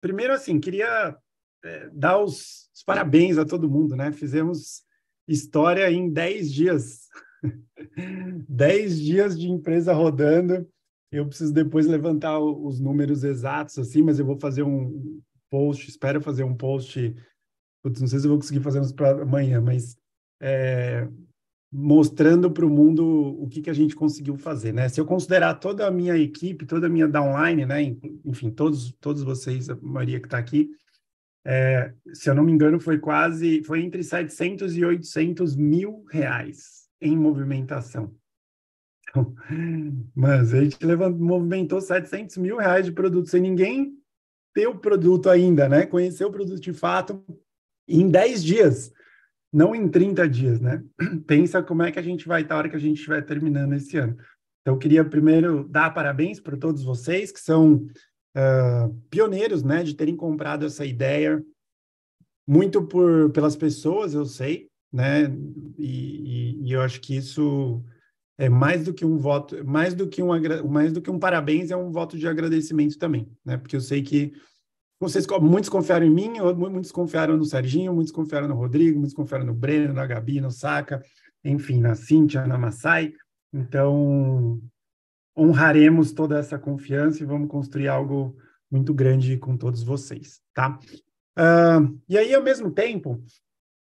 Primeiro, assim, queria é, dar os, os, parabéns a todo mundo, né? Fizemos história em 10 dias. 10 dias de empresa rodando. Eu preciso depois levantar os números exatos, assim, mas eu vou fazer um post, espero fazer um post. Putz, não sei se eu vou conseguir fazer para amanhã, mas é, mostrando para o mundo o que, que a gente conseguiu fazer, né? Se eu considerar toda a minha equipe, toda a minha downline, né? Enfim, todos, todos vocês, a maioria que está aqui, é, se eu não me engano, foi quase, foi entre 700 e 800 mil reais em movimentação. Então, mas a gente levantou, movimentou 700 mil reais de produto sem ninguém ter o produto ainda, né? Conhecer o produto de fato em 10 dias não em 30 dias, né? Pensa como é que a gente vai estar tá, hora que a gente estiver terminando esse ano. Então, eu queria primeiro dar parabéns para todos vocês que são uh, pioneiros, né, de terem comprado essa ideia, muito por pelas pessoas, eu sei, né? E, e, e, eu acho que isso é mais do que um voto, mais do que um mais do que um parabéns, é um voto de agradecimento também, né? Porque eu sei que vocês, muitos confiaram em mim, muitos confiaram no Serginho, muitos confiaram no Rodrigo, muitos confiaram no Breno, na Gabi, no Saca, enfim, na Cíntia, na Massai. Então, honraremos toda essa confiança e vamos construir algo muito grande com todos vocês, tá? Uh, e aí, ao mesmo tempo,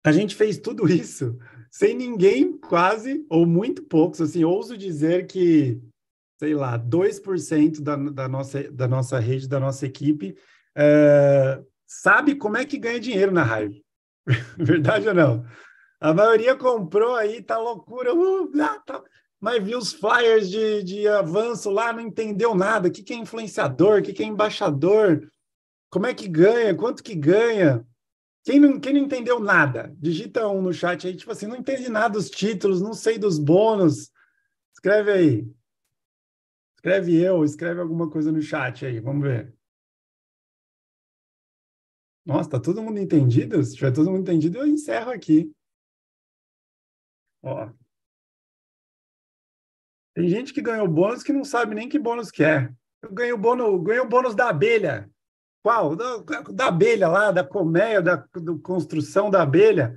a gente fez tudo isso sem ninguém, quase, ou muito poucos, assim, ouso dizer que, sei lá, 2% da, da, nossa, da nossa rede, da nossa equipe, é, sabe como é que ganha dinheiro na raiva. Verdade ou não? A maioria comprou aí, tá loucura, uh, tá... mas viu os flyers de, de avanço lá, não entendeu nada. O que, que é influenciador? O que, que é embaixador? Como é que ganha? Quanto que ganha? Quem não, quem não entendeu nada, digita um no chat aí, tipo assim, não entendi nada dos títulos, não sei dos bônus. Escreve aí. Escreve eu, escreve alguma coisa no chat aí, vamos ver. Nossa, tá todo mundo entendido? Se tiver todo mundo entendido, eu encerro aqui. Ó. Tem gente que ganhou bônus que não sabe nem que bônus que é. Eu ganhei o bônus, ganhei o bônus da abelha. Qual? Da, da abelha lá, da colmeia, da do construção da abelha.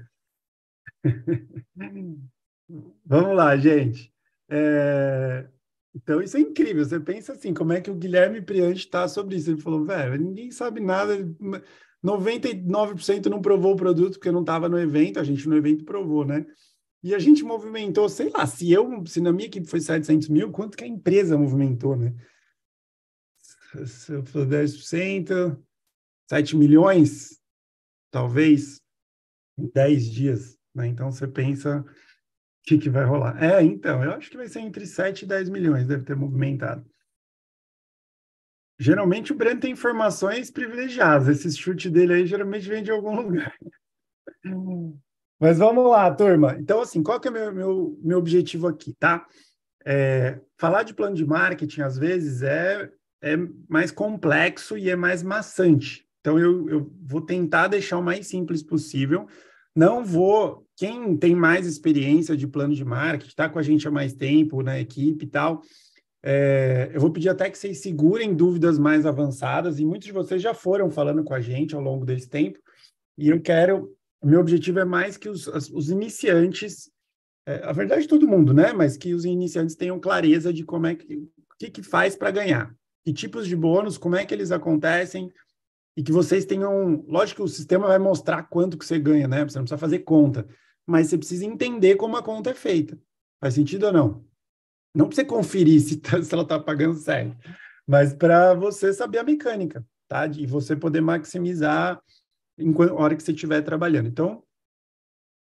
Vamos lá, gente. É... Então, isso é incrível. Você pensa assim, como é que o Guilherme Priante está sobre isso? Ele falou, velho, ninguém sabe nada. 99% não provou o produto porque não estava no evento, a gente no evento provou, né? E a gente movimentou, sei lá, se eu, se na minha equipe foi 700 mil, quanto que a empresa movimentou, né? Se eu 10%, 7 milhões, talvez, em 10 dias, né? Então você pensa o que, que vai rolar. É, então, eu acho que vai ser entre 7 e 10 milhões, deve ter movimentado. Geralmente o Breno tem informações privilegiadas. Esse chute dele aí geralmente vem de algum lugar. Mas vamos lá, turma. Então, assim, qual que é meu, meu, meu objetivo aqui, tá? É, falar de plano de marketing, às vezes, é, é mais complexo e é mais maçante. Então, eu, eu vou tentar deixar o mais simples possível. Não vou... Quem tem mais experiência de plano de marketing, está com a gente há mais tempo na né, equipe e tal é, eu vou pedir até que vocês segurem dúvidas mais avançadas, e muitos de vocês já foram falando com a gente ao longo desse tempo, e eu quero. Meu objetivo é mais que os, os iniciantes, é, a verdade, todo mundo, né? Mas que os iniciantes tenham clareza de como é que, o que, que faz para ganhar, que tipos de bônus, como é que eles acontecem, e que vocês tenham. Lógico que o sistema vai mostrar quanto que você ganha, né? Você não precisa fazer conta, mas você precisa entender como a conta é feita. Faz sentido ou não? Não para você conferir se, tá, se ela está pagando certo, mas para você saber a mecânica, tá? E você poder maximizar na a hora que você estiver trabalhando. Então,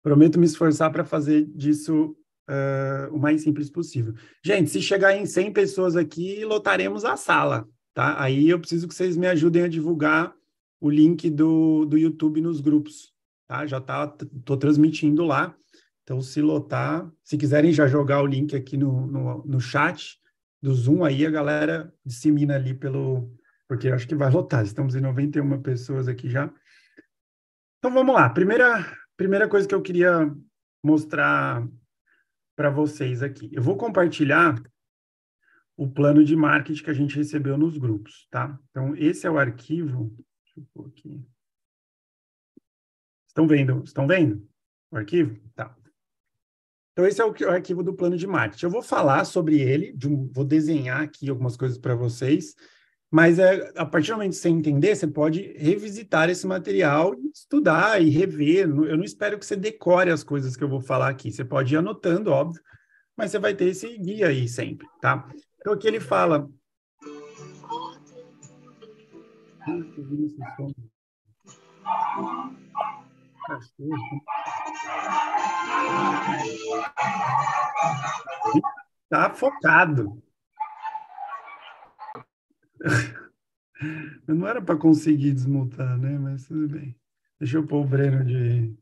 prometo me esforçar para fazer disso uh, o mais simples possível. Gente, se chegar em 100 pessoas aqui, lotaremos a sala, tá? Aí eu preciso que vocês me ajudem a divulgar o link do, do YouTube nos grupos, tá? Já tá, transmitindo lá. Então, se lotar, se quiserem já jogar o link aqui no, no, no chat do Zoom, aí a galera dissemina ali pelo. Porque acho que vai lotar. Estamos em 91 pessoas aqui já. Então, vamos lá. Primeira, primeira coisa que eu queria mostrar para vocês aqui. Eu vou compartilhar o plano de marketing que a gente recebeu nos grupos, tá? Então, esse é o arquivo. Deixa eu pôr aqui. Estão vendo? Estão vendo o arquivo? Tá. Então, esse é o, arquivo do plano de marketing. Eu vou falar sobre ele, de, vou desenhar aqui algumas coisas para vocês, mas é, a partir do momento que você entender, você pode revisitar esse material, estudar e rever. Eu não espero que você decore as coisas que eu vou falar aqui. Você pode ir anotando, óbvio, mas você vai ter esse guia aí sempre, tá? Então, aqui ele fala. Cachorro. Tá focado. Eu não era para conseguir desmontar, né? Mas tudo bem. Deixa eu pôr o Breno de,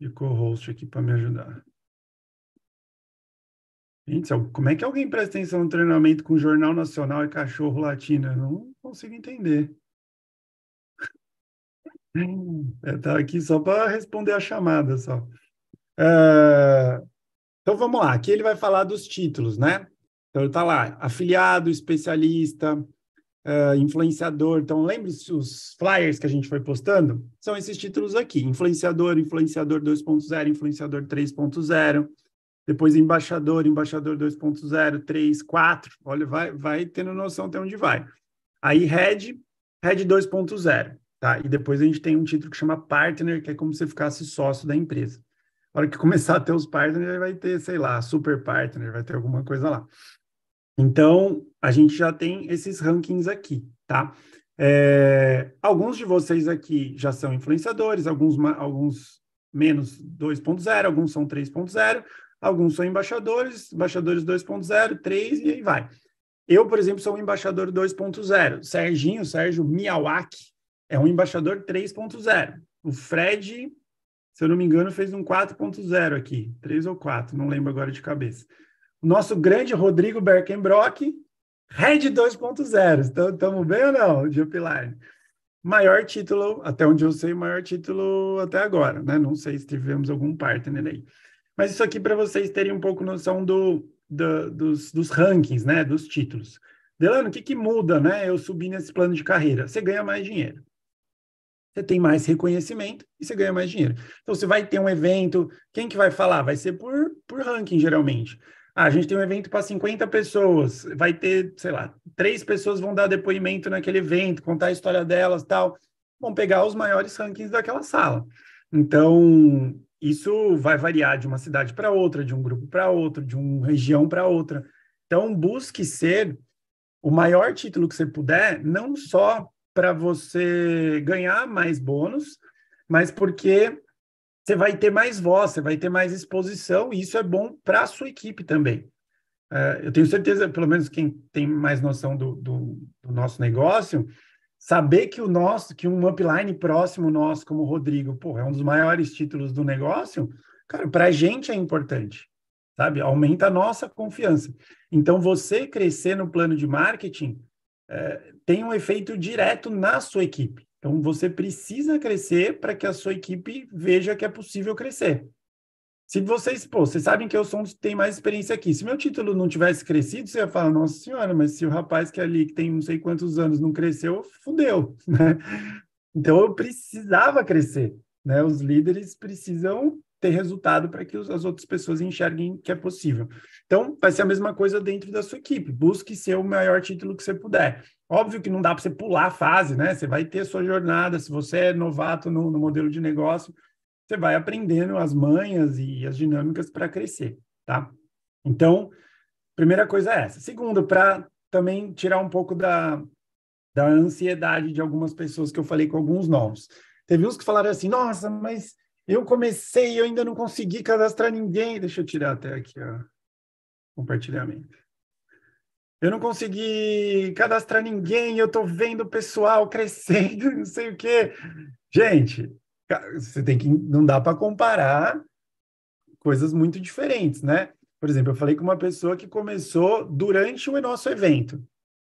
de co-host aqui para me ajudar. Gente, como é que alguém presta atenção no treinamento com Jornal Nacional e Cachorro latina Eu não consigo entender. Eu aqui só para responder a chamada, só. Uh, então vamos lá, aqui ele vai falar dos títulos, né? Então ele está lá, afiliado, especialista, uh, influenciador. Então lembre se os flyers que a gente foi postando? São esses títulos aqui: influenciador, influenciador 2.0, influenciador 3.0. Depois embaixador, embaixador 2.0, 3, 4. Olha, vai, vai tendo noção até onde vai. Aí head head 2.0, tá? E depois a gente tem um título que chama Partner, que é como se ficasse sócio da empresa. A hora que começar a ter os partners, vai ter, sei lá, super partner, vai ter alguma coisa lá. Então, a gente já tem esses rankings aqui, tá? É, alguns de vocês aqui já são influenciadores, alguns, alguns menos 2.0, alguns são 3.0, alguns são embaixadores, embaixadores 2.0, 3 e aí vai. Eu, por exemplo, sou um embaixador 2.0. Serginho, Sérgio Miawak é um embaixador 3.0. O Fred se eu não me engano, fez um 4.0 aqui, 3 ou 4, não lembro agora de cabeça. O nosso grande Rodrigo Berkenbrock, Red 2.0, estamos bem ou não, de upline? Maior título, até onde eu sei, maior título até agora, né? Não sei se tivemos algum partner aí. Mas isso aqui para vocês terem um pouco noção do, do, dos, dos rankings, né? Dos títulos. Delano, o que, que muda, né? Eu subir nesse plano de carreira. Você ganha mais dinheiro você tem mais reconhecimento e você ganha mais dinheiro. Então, você vai ter um evento, quem que vai falar? Vai ser por, por ranking, geralmente. Ah, a gente tem um evento para 50 pessoas, vai ter, sei lá, três pessoas vão dar depoimento naquele evento, contar a história delas tal. Vão pegar os maiores rankings daquela sala. Então, isso vai variar de uma cidade para outra, de um grupo para outro, de uma região para outra. Então, busque ser o maior título que você puder, não só para você ganhar mais bônus, mas porque você vai ter mais voz, você vai ter mais exposição, e isso é bom para a sua equipe também. Uh, eu tenho certeza, pelo menos quem tem mais noção do, do, do, nosso negócio, saber que o nosso, que um upline próximo nosso, como o Rodrigo, porra, é um dos maiores títulos do negócio, cara, para a gente é importante, sabe? Aumenta a nossa confiança. Então, você crescer no plano de marketing é, tem um efeito direto na sua equipe. Então, você precisa crescer para que a sua equipe veja que é possível crescer. Se vocês, pô, vocês sabem que eu sou um que tem mais experiência aqui. Se meu título não tivesse crescido, você ia falar, nossa senhora, mas se o rapaz que é ali, que tem não sei quantos anos, não cresceu, fudeu, né? Então, eu precisava crescer, né? Os líderes precisam ter resultado para que as outras pessoas enxerguem que é possível. Então, vai ser a mesma coisa dentro da sua equipe. Busque ser o maior título que você puder. Óbvio que não dá para você pular a fase, né? Você vai ter sua jornada. Se você é novato no, no modelo de negócio, você vai aprendendo as manhas e as dinâmicas para crescer, tá? Então, primeira coisa é essa. Segundo, para também tirar um pouco da, da ansiedade de algumas pessoas que eu falei com alguns novos. Teve uns que falaram assim: nossa, mas eu comecei, eu ainda não consegui cadastrar ninguém. Deixa eu tirar até aqui o compartilhamento. Eu não consegui cadastrar ninguém, eu estou vendo o pessoal crescendo, não sei o quê. Gente, você tem que não dá para comparar coisas muito diferentes, né? Por exemplo, eu falei com uma pessoa que começou durante o nosso evento.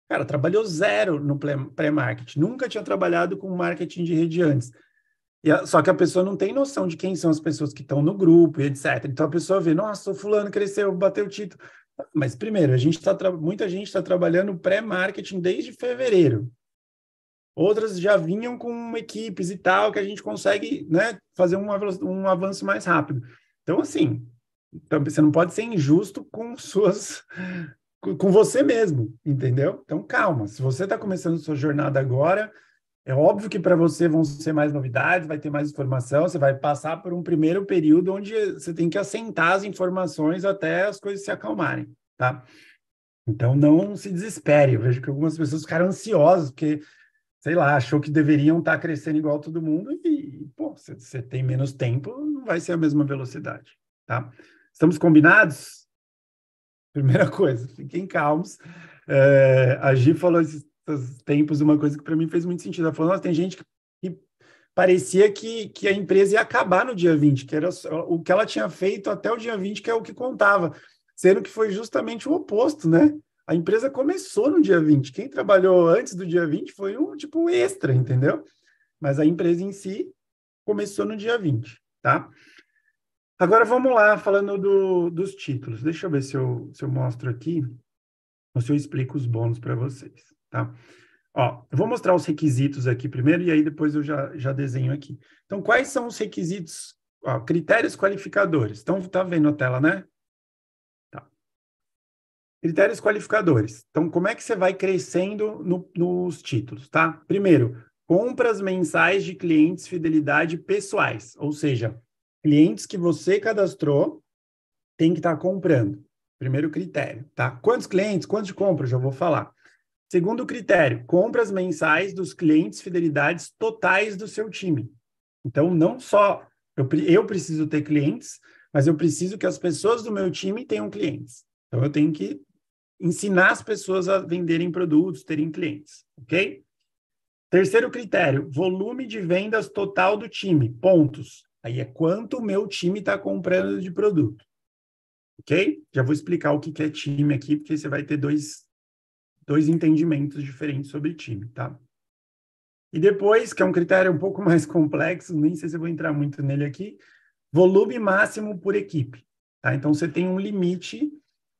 Cara, trabalhou zero no pré-marketing, nunca tinha trabalhado com marketing de rede antes. A, só que a pessoa não tem noção de quem são as pessoas que estão no grupo e etc. Então a pessoa vê, nossa, o fulano cresceu, bateu o título. Mas primeiro, a gente tá muita gente está trabalhando pré-marketing desde fevereiro. Outras já vinham com equipes e tal, que a gente consegue né, fazer um, um avanço mais rápido. Então, assim, então, você não pode ser injusto com suas com você mesmo, entendeu? Então calma, se você está começando sua jornada agora, é óbvio que para você vão ser mais novidades, vai ter mais informação, você vai passar por um primeiro período onde você tem que assentar as informações até as coisas se acalmarem, tá? Então não se desespere. Eu vejo que algumas pessoas ficaram ansiosas porque sei lá, achou que deveriam estar tá crescendo igual todo mundo e, pô, se você tem menos tempo, não vai ser a mesma velocidade, tá? Estamos combinados? Primeira coisa, fiquem calmos. É, a Gi falou esses tempos uma coisa que para mim fez muito sentido. Ela falou: nossa, tem gente que, que parecia que, que a empresa ia acabar no dia 20, que era só, o que ela tinha feito até o dia 20, que é o que contava, sendo que foi justamente o oposto, né? A empresa começou no dia 20. Quem trabalhou antes do dia 20 foi um tipo extra, entendeu? Mas a empresa em si começou no dia 20, tá? Agora vamos lá, falando do, dos títulos. Deixa eu ver se eu, se eu mostro aqui, ou se eu explico os bônus para vocês tá? Ó, eu vou mostrar os requisitos aqui primeiro e aí depois eu já, já desenho aqui. Então, quais são os requisitos, ó, critérios qualificadores? Então, tá vendo a tela, né? Tá. Critérios qualificadores. Então, como é que você vai crescendo no, nos títulos, tá? Primeiro, compras mensais de clientes fidelidade pessoais, ou seja, clientes que você cadastrou tem que estar tá comprando. Primeiro critério, tá? Quantos clientes, quantos de compra, já vou falar. Segundo critério, compras mensais dos clientes, fidelidades totais do seu time. Então, não só eu, eu preciso ter clientes, mas eu preciso que as pessoas do meu time tenham clientes. Então, eu tenho que ensinar as pessoas a venderem produtos, terem clientes, ok? Terceiro critério, volume de vendas total do time, pontos. Aí é quanto o meu time está comprando de produto, ok? Já vou explicar o que é time aqui, porque você vai ter dois dois entendimentos diferentes sobre time, tá? E depois, que é um critério um pouco mais complexo, nem sei se eu vou entrar muito nele aqui, volume máximo por equipe, tá? Então você tem um limite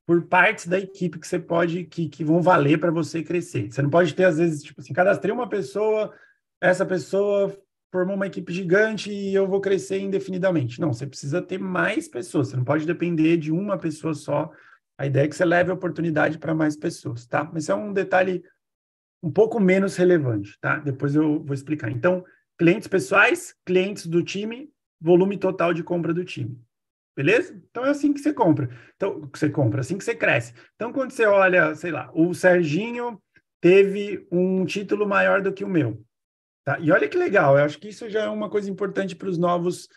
por partes da equipe que você pode que, que vão valer para você crescer. Você não pode ter às vezes tipo assim, cadastrei uma pessoa, essa pessoa formou uma equipe gigante e eu vou crescer indefinidamente. Não, você precisa ter mais pessoas. Você não pode depender de uma pessoa só a ideia é que você leve a oportunidade para mais pessoas, tá? Mas é um detalhe um pouco menos relevante, tá? Depois eu vou explicar. Então, clientes pessoais, clientes do time, volume total de compra do time. Beleza? Então é assim que você compra. Então, você compra, é assim que você cresce. Então, quando você olha, sei lá, o Serginho teve um título maior do que o meu. Tá? E olha que legal, eu acho que isso já é uma coisa importante para os novos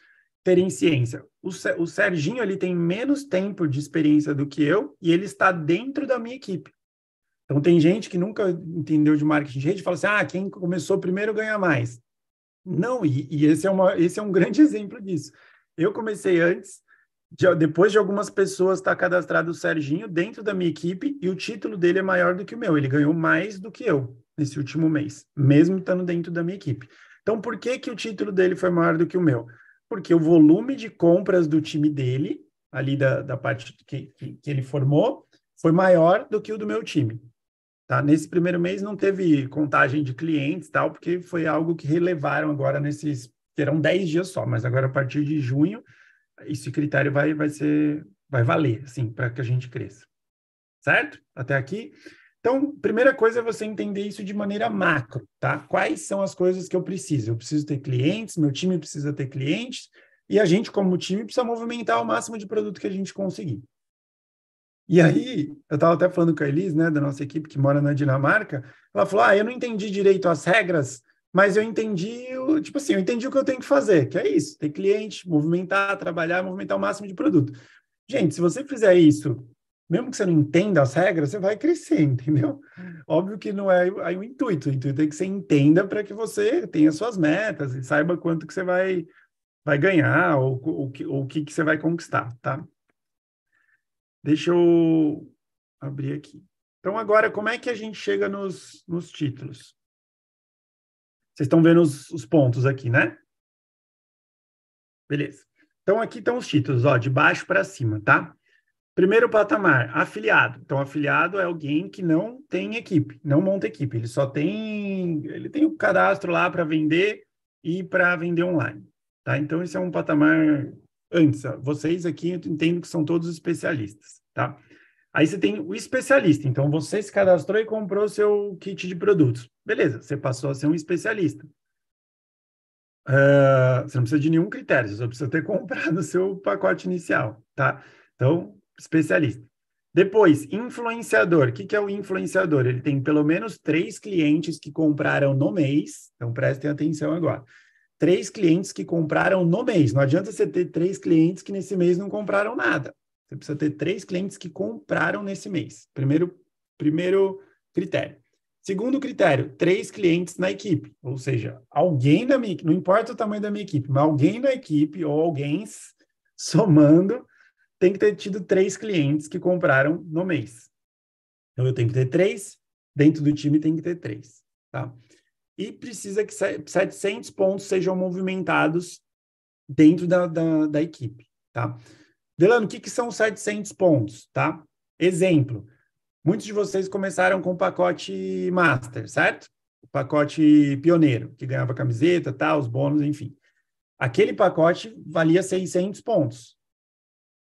terem ciência. O, o Serginho ele tem menos tempo de experiência do que eu e ele está dentro da minha equipe. Então tem gente que nunca entendeu de marketing de rede, fala assim: "Ah, quem começou primeiro ganha mais". Não, e, e esse, é uma, esse é um grande exemplo disso. Eu comecei antes, de, depois de algumas pessoas estar tá cadastrado o Serginho dentro da minha equipe e o título dele é maior do que o meu. Ele ganhou mais do que eu nesse último mês, mesmo estando dentro da minha equipe. Então, por que que o título dele foi maior do que o meu? porque o volume de compras do time dele, ali da, da parte que, que, que ele formou, foi maior do que o do meu time. Tá? Nesse primeiro mês não teve contagem de clientes tal, porque foi algo que relevaram agora nesses. Terão 10 dias só, mas agora a partir de junho, esse critério vai, vai ser. vai valer, assim, para que a gente cresça. Certo? Até aqui. Então, primeira coisa é você entender isso de maneira macro, tá? Quais são as coisas que eu preciso? Eu preciso ter clientes, meu time precisa ter clientes, e a gente, como time, precisa movimentar o máximo de produto que a gente conseguir. E aí, eu estava até falando com a Elis, né, da nossa equipe que mora na Dinamarca, ela falou: ah, eu não entendi direito as regras, mas eu entendi, o, tipo assim, eu entendi o que eu tenho que fazer, que é isso: ter cliente, movimentar, trabalhar, movimentar o máximo de produto. Gente, se você fizer isso mesmo que você não entenda as regras, você vai crescer, entendeu? Óbvio que não é aí o intuito. O intuito é que você entenda para que você tenha suas metas e saiba quanto que você vai, vai ganhar ou o que, o que, que você vai conquistar, tá? Deixa eu abrir aqui. Então, agora, como é que a gente chega nos, nos títulos? Vocês estão vendo os, os pontos aqui, né? Beleza. Então, aqui estão os títulos, ó, de baixo para cima, tá? Primeiro patamar, afiliado. Então, afiliado é alguém que não tem equipe, não monta equipe. Ele só tem, ele tem o cadastro lá para vender e para vender online. Tá? Então, esse é um patamar antes. Vocês aqui eu entendo que são todos especialistas, tá? Aí você tem o especialista. Então, você se cadastrou e comprou seu kit de produtos. Beleza, você passou a ser um especialista. Uh, você não precisa de nenhum critério, você só precisa ter comprado o seu pacote inicial, tá? Então, especialista. Depois, influenciador. O que, que é o influenciador? Ele tem pelo menos três clientes que compraram no mês. Então, prestem atenção agora. Três clientes que compraram no mês. Não adianta você ter três clientes que nesse mês não compraram nada. Você precisa ter três clientes que compraram nesse mês. Primeiro, primeiro critério. Segundo critério, três clientes na equipe. Ou seja, alguém da minha não importa o tamanho da minha equipe, mas alguém da equipe ou alguém somando tem que ter tido três clientes que compraram no mês. Então, eu tenho que ter três, dentro do time tem que ter três, tá? E precisa que 700 pontos sejam movimentados dentro da, da, da equipe, tá? Delano, o que, que são 700 pontos, tá? Exemplo, muitos de vocês começaram com o pacote Master, certo? O pacote pioneiro, que ganhava camiseta, tá, os bônus, enfim. Aquele pacote valia 600 pontos.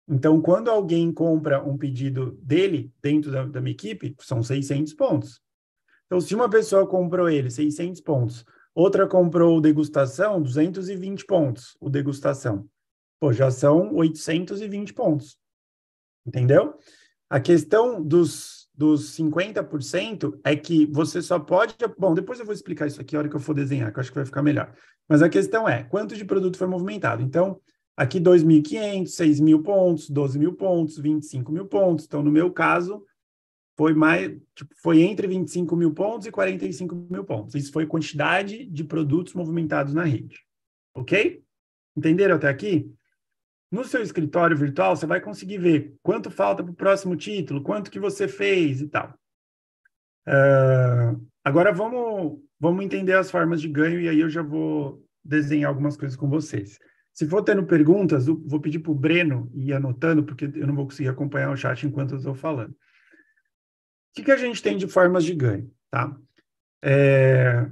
Então, quando alguém compra um pedido dele dentro da, da minha equipe, são 600 pontos. Então, se uma pessoa comprou ele 600 pontos, outra comprou degustação 220 pontos, o degustação. Pô, já são 820 pontos. Entendeu? A questão dos, dos 50% é que você só pode. Bom, depois eu vou explicar isso aqui a hora que eu for desenhar, que eu acho que vai ficar melhor. Mas a questão é quanto de produto foi movimentado. Então, Aqui 2.500, 6.000 mil pontos, 12.000 mil pontos, 25 mil pontos. Então, no meu caso, foi mais tipo, foi entre 25 mil pontos e 45 mil pontos. Isso foi quantidade de produtos movimentados na rede. Ok? Entenderam até aqui? No seu escritório virtual, você vai conseguir ver quanto falta para o próximo título, quanto que você fez e tal. Uh, agora vamos, vamos entender as formas de ganho e aí eu já vou desenhar algumas coisas com vocês. Se for tendo perguntas, vou pedir para o Breno ir anotando, porque eu não vou conseguir acompanhar o chat enquanto eu estou falando. O que, que a gente tem de formas de ganho? Tá? É,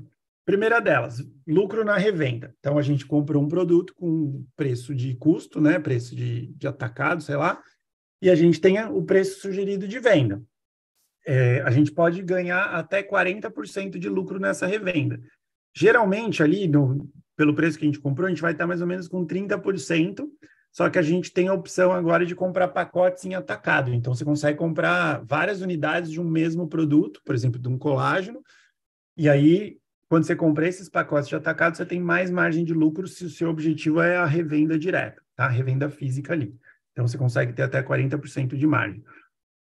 primeira delas, lucro na revenda. Então, a gente compra um produto com preço de custo, né? preço de, de atacado, sei lá, e a gente tem o preço sugerido de venda. É, a gente pode ganhar até 40% de lucro nessa revenda. Geralmente, ali no, pelo preço que a gente comprou, a gente vai estar mais ou menos com 30%, só que a gente tem a opção agora de comprar pacotes em atacado. Então, você consegue comprar várias unidades de um mesmo produto, por exemplo, de um colágeno, e aí, quando você compra esses pacotes de atacado, você tem mais margem de lucro se o seu objetivo é a revenda direta, tá? a revenda física ali. Então, você consegue ter até 40% de margem.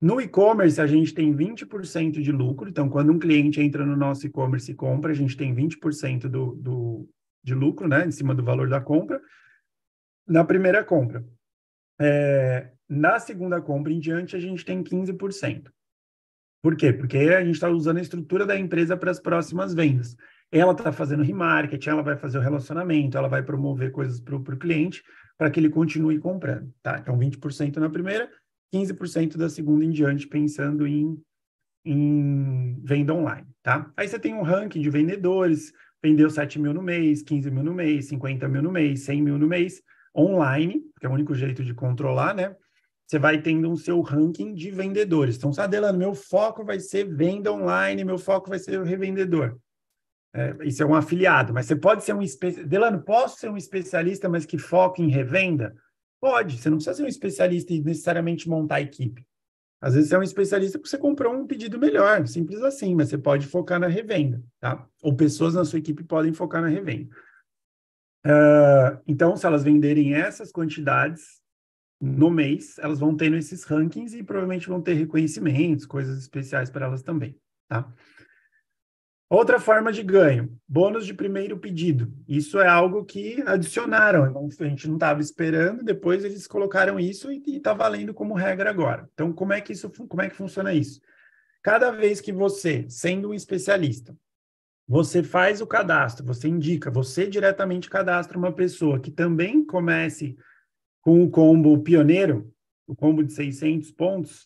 No e-commerce, a gente tem 20% de lucro. Então, quando um cliente entra no nosso e-commerce e compra, a gente tem 20% do, do, de lucro, né, em cima do valor da compra, na primeira compra. É, na segunda compra em diante, a gente tem 15%. Por quê? Porque a gente está usando a estrutura da empresa para as próximas vendas. Ela está fazendo remarketing, ela vai fazer o relacionamento, ela vai promover coisas para o cliente para que ele continue comprando. Tá? Então, 20% na primeira, 15% da segunda em diante, pensando em, em venda online. Tá? Aí você tem um ranking de vendedores, vendeu 7 mil no mês, 15 mil no mês, 50 mil no mês, 100 mil no mês, online, que é o único jeito de controlar, né? Você vai tendo um seu ranking de vendedores. Então, Sadelano, meu foco vai ser venda online, meu foco vai ser o revendedor. É, isso é um afiliado, mas você pode ser um especialista. Delano, posso ser um especialista, mas que foca em revenda? Pode, você não precisa ser um especialista e necessariamente montar a equipe. Às vezes você é um especialista porque você comprou um pedido melhor, simples assim, mas você pode focar na revenda, tá? Ou pessoas na sua equipe podem focar na revenda. Uh, então, se elas venderem essas quantidades no mês, elas vão tendo esses rankings e provavelmente vão ter reconhecimentos, coisas especiais para elas também, tá? Outra forma de ganho, bônus de primeiro pedido. Isso é algo que adicionaram, então, a gente não estava esperando, depois eles colocaram isso e está valendo como regra agora. Então, como é que isso como é que funciona isso? Cada vez que você, sendo um especialista, você faz o cadastro, você indica, você diretamente cadastra uma pessoa que também comece com o combo pioneiro, o combo de 600 pontos,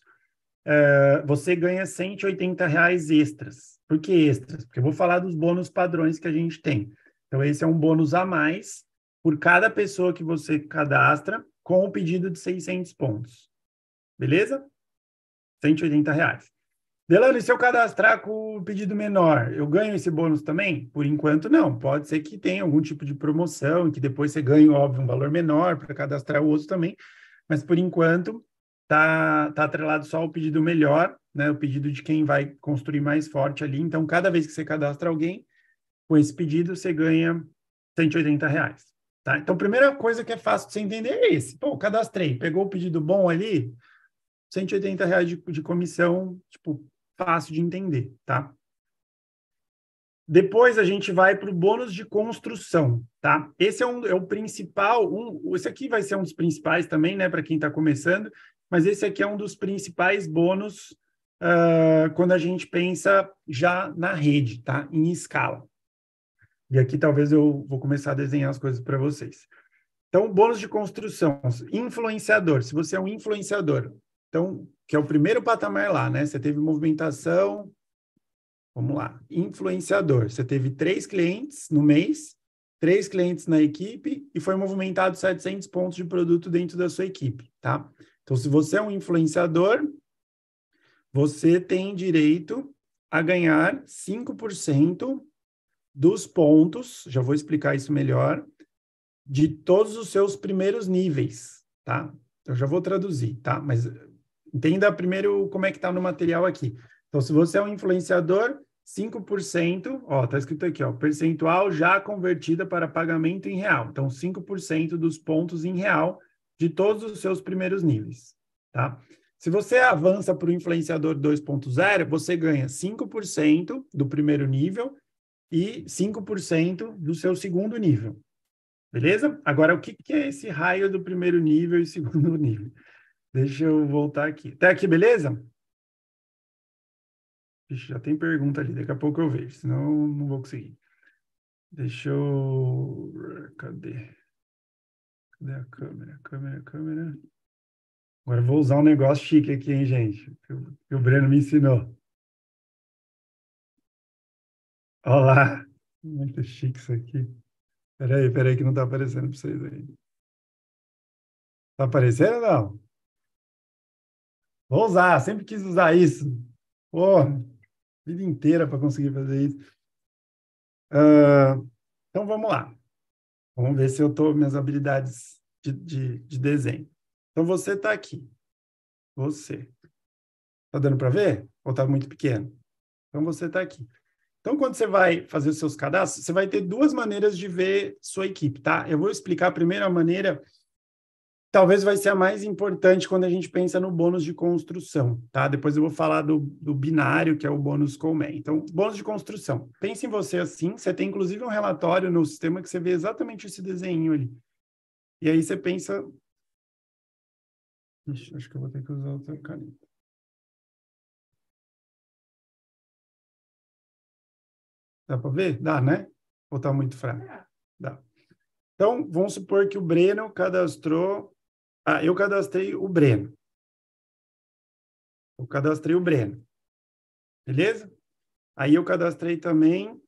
uh, você ganha 180 reais extras por que extras? Porque eu vou falar dos bônus padrões que a gente tem. Então, esse é um bônus a mais por cada pessoa que você cadastra com o pedido de 600 pontos. Beleza? 180 reais. Delano, e se eu cadastrar com o pedido menor, eu ganho esse bônus também? Por enquanto, não. Pode ser que tenha algum tipo de promoção, que depois você ganhe, óbvio, um valor menor para cadastrar o outro também. Mas, por enquanto, tá, tá atrelado só ao pedido melhor né, o pedido de quem vai construir mais forte ali. Então, cada vez que você cadastra alguém, com esse pedido você ganha 180 reais. Tá? Então, primeira coisa que é fácil de você entender é esse. Pô, cadastrei, pegou o pedido bom ali, 180 reais de, de comissão, tipo, fácil de entender, tá? Depois a gente vai para o bônus de construção, tá? Esse é, um, é o principal, um, esse aqui vai ser um dos principais também, né, para quem está começando, mas esse aqui é um dos principais bônus uh, quando a gente pensa já na rede, tá? Em escala. E aqui talvez eu vou começar a desenhar as coisas para vocês. Então, bônus de construção, influenciador. Se você é um influenciador, então, que é o primeiro patamar lá, né? Você teve movimentação, vamos lá, influenciador. Você teve três clientes no mês, três clientes na equipe e foi movimentado 700 pontos de produto dentro da sua equipe, tá? Então, se você é um influenciador, você tem direito a ganhar 5% dos pontos, já vou explicar isso melhor, de todos os seus primeiros níveis, tá? Eu então, já vou traduzir, tá? Mas eh, entenda primeiro como é que tá no material aqui. Então, se você é um influenciador, 5%, ó, tá escrito aqui, ó, percentual já convertida para pagamento em real. Então, 5% dos pontos em real de todos os seus primeiros níveis, tá? Se você avança para o influenciador 2.0, você ganha 5% do primeiro nível e 5% do seu segundo nível. Beleza? Agora, o que, que é esse raio do primeiro nível e segundo nível? Deixa eu voltar aqui. Até tá aqui, beleza? Ixi, já tem pergunta ali, daqui a pouco eu vejo, senão eu não vou conseguir. Deixa eu. Cadê? Cadê a câmera? Câmera, câmera. Agora vou usar um negócio chique aqui, hein, gente? Que o Breno me ensinou. Olá! Muito chique isso aqui. Peraí, peraí, que não está aparecendo para vocês aí. Está aparecendo ou não? Vou usar, sempre quis usar isso. Porra, vida inteira para conseguir fazer isso. Uh, então vamos lá. Vamos ver se eu estou minhas habilidades de, de, de desenho. Então você está aqui. Você. Está dando para ver? Ou está muito pequeno? Então você está aqui. Então, quando você vai fazer os seus cadastros, você vai ter duas maneiras de ver sua equipe, tá? Eu vou explicar a primeira maneira, talvez vai ser a mais importante quando a gente pensa no bônus de construção, tá? Depois eu vou falar do, do binário, que é o bônus Colman. Então, bônus de construção. Pense em você assim, você tem inclusive um relatório no sistema que você vê exatamente esse desenho ali. E aí você pensa acho que eu vou ter que usar outra caneta. Dá para ver? Dá, né? Ou está muito fraco? É. Dá. Então, vamos supor que o Breno cadastrou. Ah, eu cadastrei o Breno. Eu cadastrei o Breno. Beleza? Aí eu cadastrei também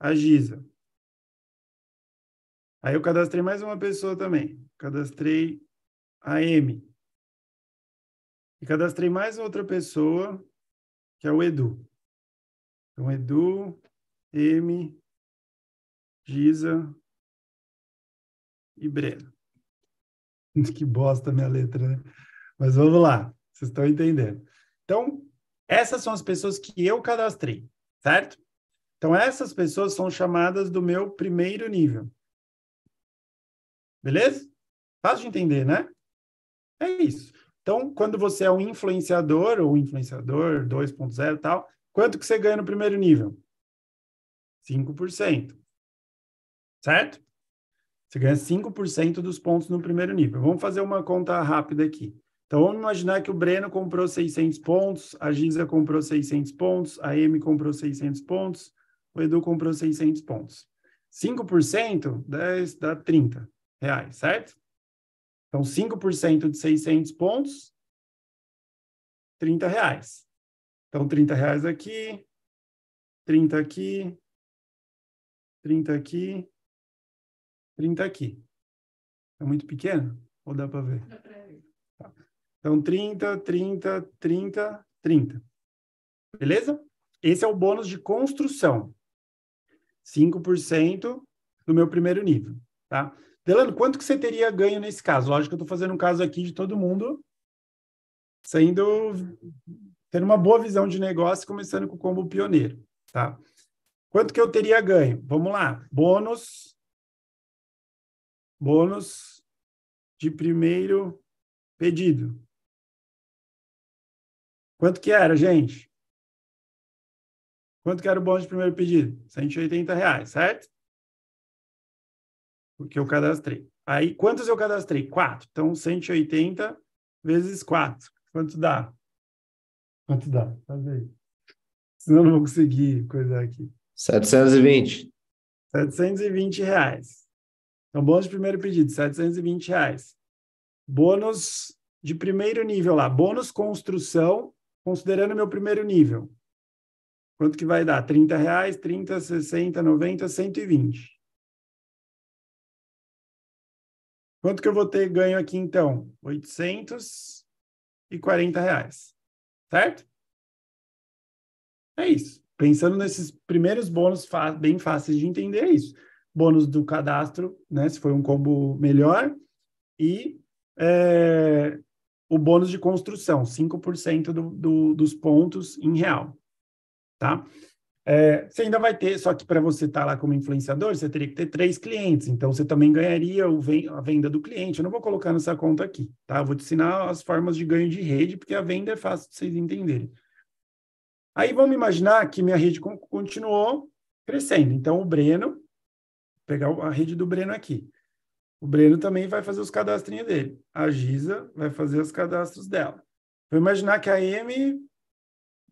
a Giza. Aí eu cadastrei mais uma pessoa também. Cadastrei AM. E cadastrei mais outra pessoa, que é o Edu. Então, Edu, M, Giza e Breno. que bosta minha letra, né? Mas vamos lá, vocês estão entendendo. Então, essas são as pessoas que eu cadastrei, certo? Então, essas pessoas são chamadas do meu primeiro nível. Beleza? Fácil de entender, né? É isso. Então, quando você é um influenciador ou influenciador 2.0 e tal, quanto que você ganha no primeiro nível? 5%. Certo? Você ganha 5% dos pontos no primeiro nível. Vamos fazer uma conta rápida aqui. Então, vamos imaginar que o Breno comprou 600 pontos, a Giza comprou 600 pontos, a Amy comprou 600 pontos, o Edu comprou 600 pontos. 5% 10, dá 30 reais, certo? Então, 5% de 600 pontos, 30 reais. Então, 30 reais aqui, 30 aqui, 30 aqui, 30 aqui. É muito pequeno? Ou dá para ver? Dá para ver. Tá. Então, 30, 30, 30, 30. Beleza? Esse é o bônus de construção. 5% no meu primeiro nível, tá? Delano, quanto que você teria ganho nesse caso? Lógico que eu estou fazendo um caso aqui de todo mundo, sendo tendo uma boa visão de negócio, começando com o combo pioneiro, tá? Quanto que eu teria ganho? Vamos lá, bônus, bônus de primeiro pedido. Quanto que era, gente? Quanto que era o bônus de primeiro pedido? 180 reais, certo? porque eu cadastrei. Aí, quantos eu cadastrei? Quatro. Então, 180 vezes quatro. Quanto dá? Quanto dá? Faz tá aí. Senão não vou conseguir coisar aqui. 720. 720 reais. Então, bônus de primeiro pedido, 720 reais. Bônus de primeiro nível lá. Bônus construção, considerando meu primeiro nível. Quanto que vai dar? 30 reais, 30, 60, 90, 120. Quanto que eu vou ter ganho aqui, então? 840 reais, certo? É isso. Pensando nesses primeiros bônus bem fáceis de entender, é isso. Bônus do cadastro, né? Se foi um combo melhor. E é, o bônus de construção, 5% do, do, dos pontos em real, tá? É, você ainda vai ter, só que para você estar tá lá como influenciador, você teria que ter três clientes, então você também ganharia a venda do cliente. Eu não vou colocar nessa conta aqui, tá? Eu vou te ensinar as formas de ganho de rede, porque a venda é fácil de vocês entenderem. Aí vamos imaginar que minha rede continuou crescendo. Então o Breno, vou pegar a rede do Breno aqui. O Breno também vai fazer os cadastrinhos dele. A Giza vai fazer os cadastros dela. Vou imaginar que a M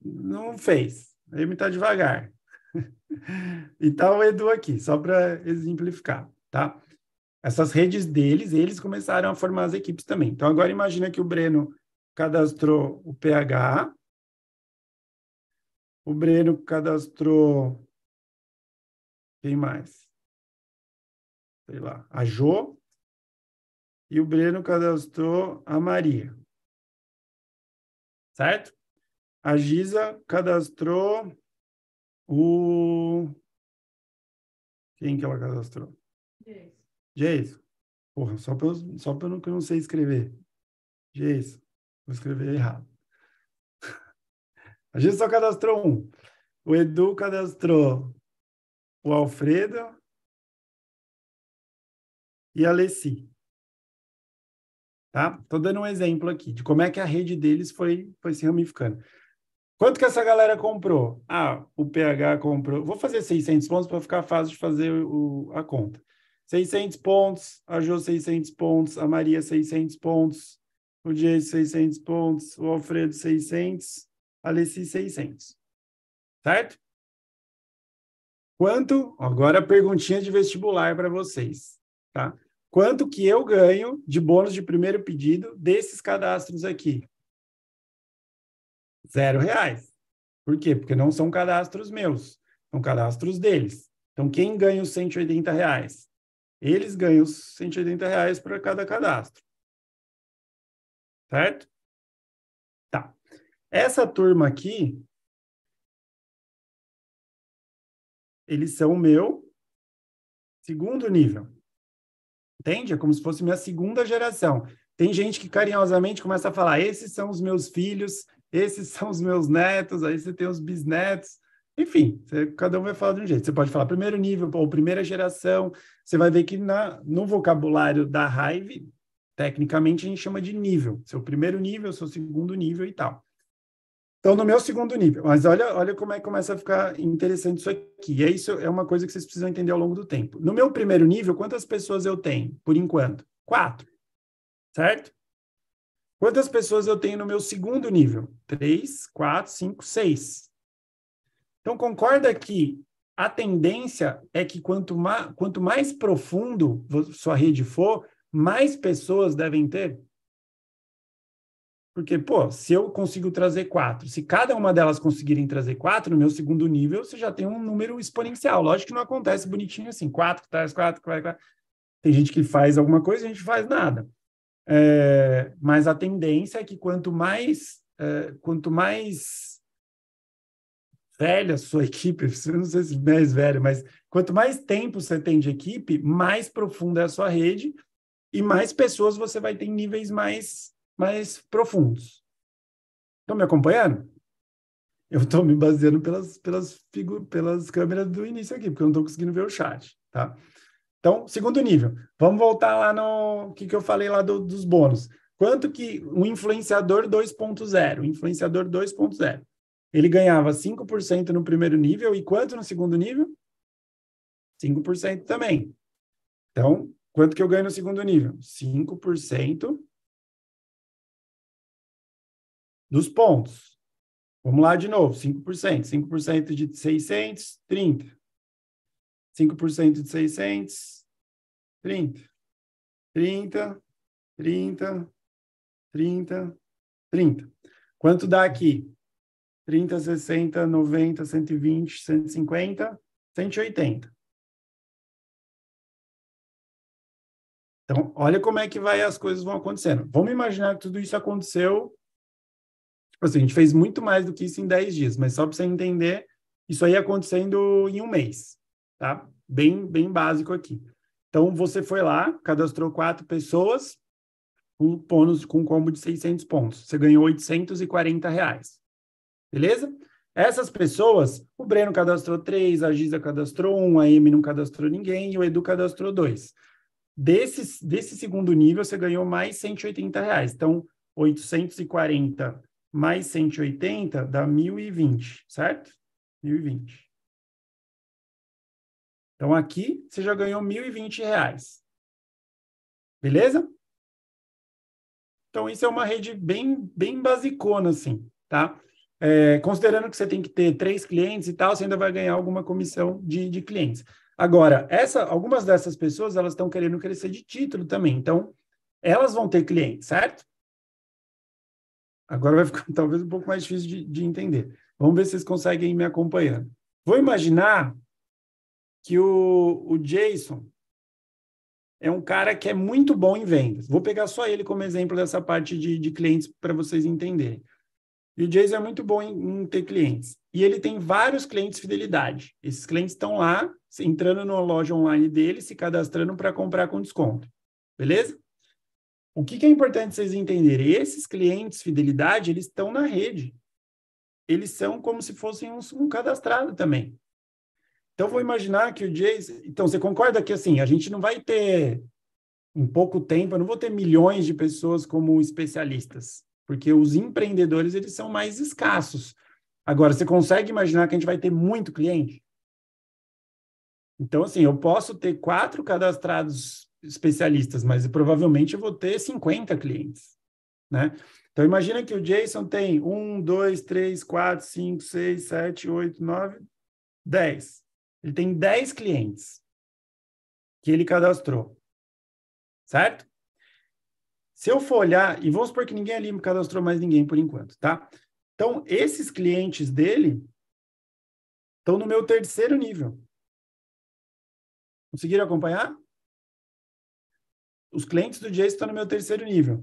não fez aí me está devagar. então o Edu aqui, só para exemplificar, tá? Essas redes deles, eles começaram a formar as equipes também. Então, agora imagina que o Breno cadastrou o PH, o Breno cadastrou. Quem mais? Sei lá, a Jo. E o Breno cadastrou a Maria. Certo? a Giza cadastrou o. Quem que ela cadastrou? Jason. Jason. Porra, só para eu, só pra que eu não sei escrever. Jason. Vou escrever errado. A Giza só cadastrou um. O Edu cadastrou o Alfredo e a Leci. Tá? Tô dando um exemplo aqui de como é que a rede deles foi, foi se ramificando. Quanto que essa galera comprou? Ah, o PH comprou. Vou fazer 600 pontos para ficar fácil de fazer o, a conta. 600 pontos, a Jo 600 pontos, a Maria 600 pontos, o Diego 600 pontos, o Alfredo 600, a Alessi 600. Certo? Quanto, agora perguntinha de vestibular para vocês, tá? Quanto que eu ganho de bônus de primeiro pedido desses cadastros aqui? zero reais. Por quê? Porque não são cadastros meus, são cadastros deles. Então, quem ganha os 180 reais? Eles ganham os 180 reais para cada cadastro. Certo? Tá. Essa turma aqui, eles são o meu segundo nível. Entende? É como se fosse minha segunda geração. Tem gente que carinhosamente começa a falar: esses são os meus filhos, esses são os meus netos, aí você tem os bisnetos. Enfim, você, cada um vai falar de um jeito. Você pode falar primeiro nível ou primeira geração. Você vai ver que na, no vocabulário da Hive, tecnicamente, a gente chama de nível. Seu primeiro nível, seu segundo nível e tal. Então, no meu segundo nível. Mas olha, olha como é que começa a ficar interessante isso aqui. E é isso é uma coisa que vocês precisam entender ao longo do tempo. No meu primeiro nível, quantas pessoas eu tenho, por enquanto? Quatro. Certo? Quantas pessoas eu tenho no meu segundo nível? Três, quatro, cinco, seis. Então, concorda que a tendência é que quanto, ma quanto mais profundo sua rede for, mais pessoas devem ter? Porque, pô, se eu consigo trazer quatro, se cada uma delas conseguirem trazer quatro, no meu segundo nível, você já tem um número exponencial. Lógico que não acontece bonitinho assim, quatro, traz quatro, quatro, quatro. Tem gente que faz alguma coisa, a gente faz nada. É, mas a tendência é que quanto mais, é, quanto mais velha a sua equipe, não sei se mais velha, mas quanto mais tempo você tem de equipe, mais profunda é a sua rede e mais pessoas você vai ter em níveis mais, mais profundos. Estão me acompanhando? Eu estou me baseando pelas, pelas, pelas câmeras do início aqui, porque eu não estou conseguindo ver o chat, tá? Então, segundo nível, vamos voltar lá no que, que eu falei lá do, dos bônus. Quanto que o um influenciador 2.0, influenciador 2.0, ele ganhava 5% no primeiro nível e quanto no segundo nível? 5% também. Então, quanto que eu ganho no segundo nível? 5% dos pontos. Vamos lá de novo, 5%. 5% de 630. 5% de 600, 30. 30, 30, 30, 30. Quanto dá aqui? 30, 60, 90, 120, 150, 180. Então, olha como é que vai as coisas vão acontecendo. Vamos imaginar que tudo isso aconteceu. Tipo assim, a gente fez muito mais do que isso em 10 dias, mas só para você entender, isso aí acontecendo em um mês tá? Bem, bem básico aqui. Então, você foi lá, cadastrou quatro pessoas, um bônus com um combo de 600 pontos. Você ganhou 840 reais. Beleza? Essas pessoas, o Breno cadastrou três, a Giza cadastrou um, a Amy não cadastrou ninguém e o Edu cadastrou dois. Desse, desse segundo nível, você ganhou mais 180 reais. Então, 840 mais 180 dá 1.020, certo? 1.020. Então, aqui você já ganhou R$ 1.020. Beleza? Então, isso é uma rede bem, bem basicona, assim, tá? É, considerando que você tem que ter três clientes e tal, você ainda vai ganhar alguma comissão de, de clientes. Agora, essa, algumas dessas pessoas, elas estão querendo crescer de título também. Então, elas vão ter clientes, certo? Agora vai ficar talvez um pouco mais difícil de, de entender. Vamos ver se vocês conseguem me acompanhando. Vou imaginar que o, o Jason é um cara que é muito bom em vendas. Vou pegar só ele como exemplo dessa parte de, de clientes para vocês entenderem. E o Jason é muito bom em, em, ter clientes. E ele tem vários clientes fidelidade. Esses clientes estão lá, entrando na loja online dele, se cadastrando para comprar com desconto. Beleza? O que, que é importante vocês entenderem? Esses clientes fidelidade, eles estão na rede. Eles são como se fossem um, um cadastrado também. Então, vou imaginar que o Jason. Então, você concorda que assim, a gente não vai ter em pouco tempo, eu não vou ter milhões de pessoas como especialistas, porque os empreendedores eles são mais escassos. Agora, você consegue imaginar que a gente vai ter muito cliente? Então, assim, eu posso ter quatro cadastrados especialistas, mas provavelmente eu vou ter 50 clientes, né? Então, imagina que o Jason tem um, dois, três, quatro, cinco, seis, sete, oito, nove, dez ele tem 10 clientes que ele cadastrou, certo? Se eu for olhar, e vamos supor que ninguém ali me cadastrou mais ninguém por enquanto, tá? Então, esses clientes dele estão no meu terceiro nível. Conseguiram acompanhar? Os clientes do Jason estão no meu terceiro nível.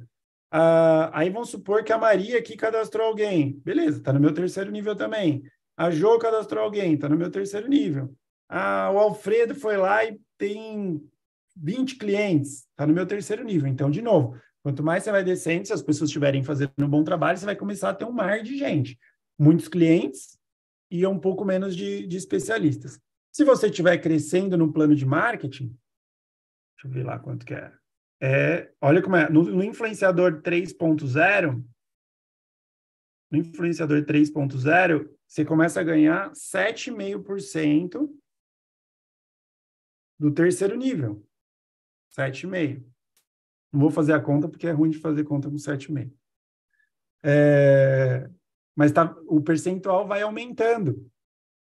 Ah, aí vamos supor que a Maria aqui cadastrou alguém. Beleza, está no meu terceiro nível também. A Jo cadastrou alguém, está no meu terceiro nível. Ah, o Alfredo foi lá e tem 20 clientes, está no meu terceiro nível. Então, de novo, quanto mais você vai descendo, se as pessoas estiverem fazendo um bom trabalho, você vai começar a ter um mar de gente. Muitos clientes e um pouco menos de, de especialistas. Se você estiver crescendo no plano de marketing, deixa eu ver lá quanto que é. é olha como é, no, no influenciador 3.0, no influenciador 3.0, você começa a ganhar 7,5% do terceiro nível, 7,5. Não vou fazer a conta porque é ruim de fazer conta com 7,5. É, mas tá, o percentual vai aumentando.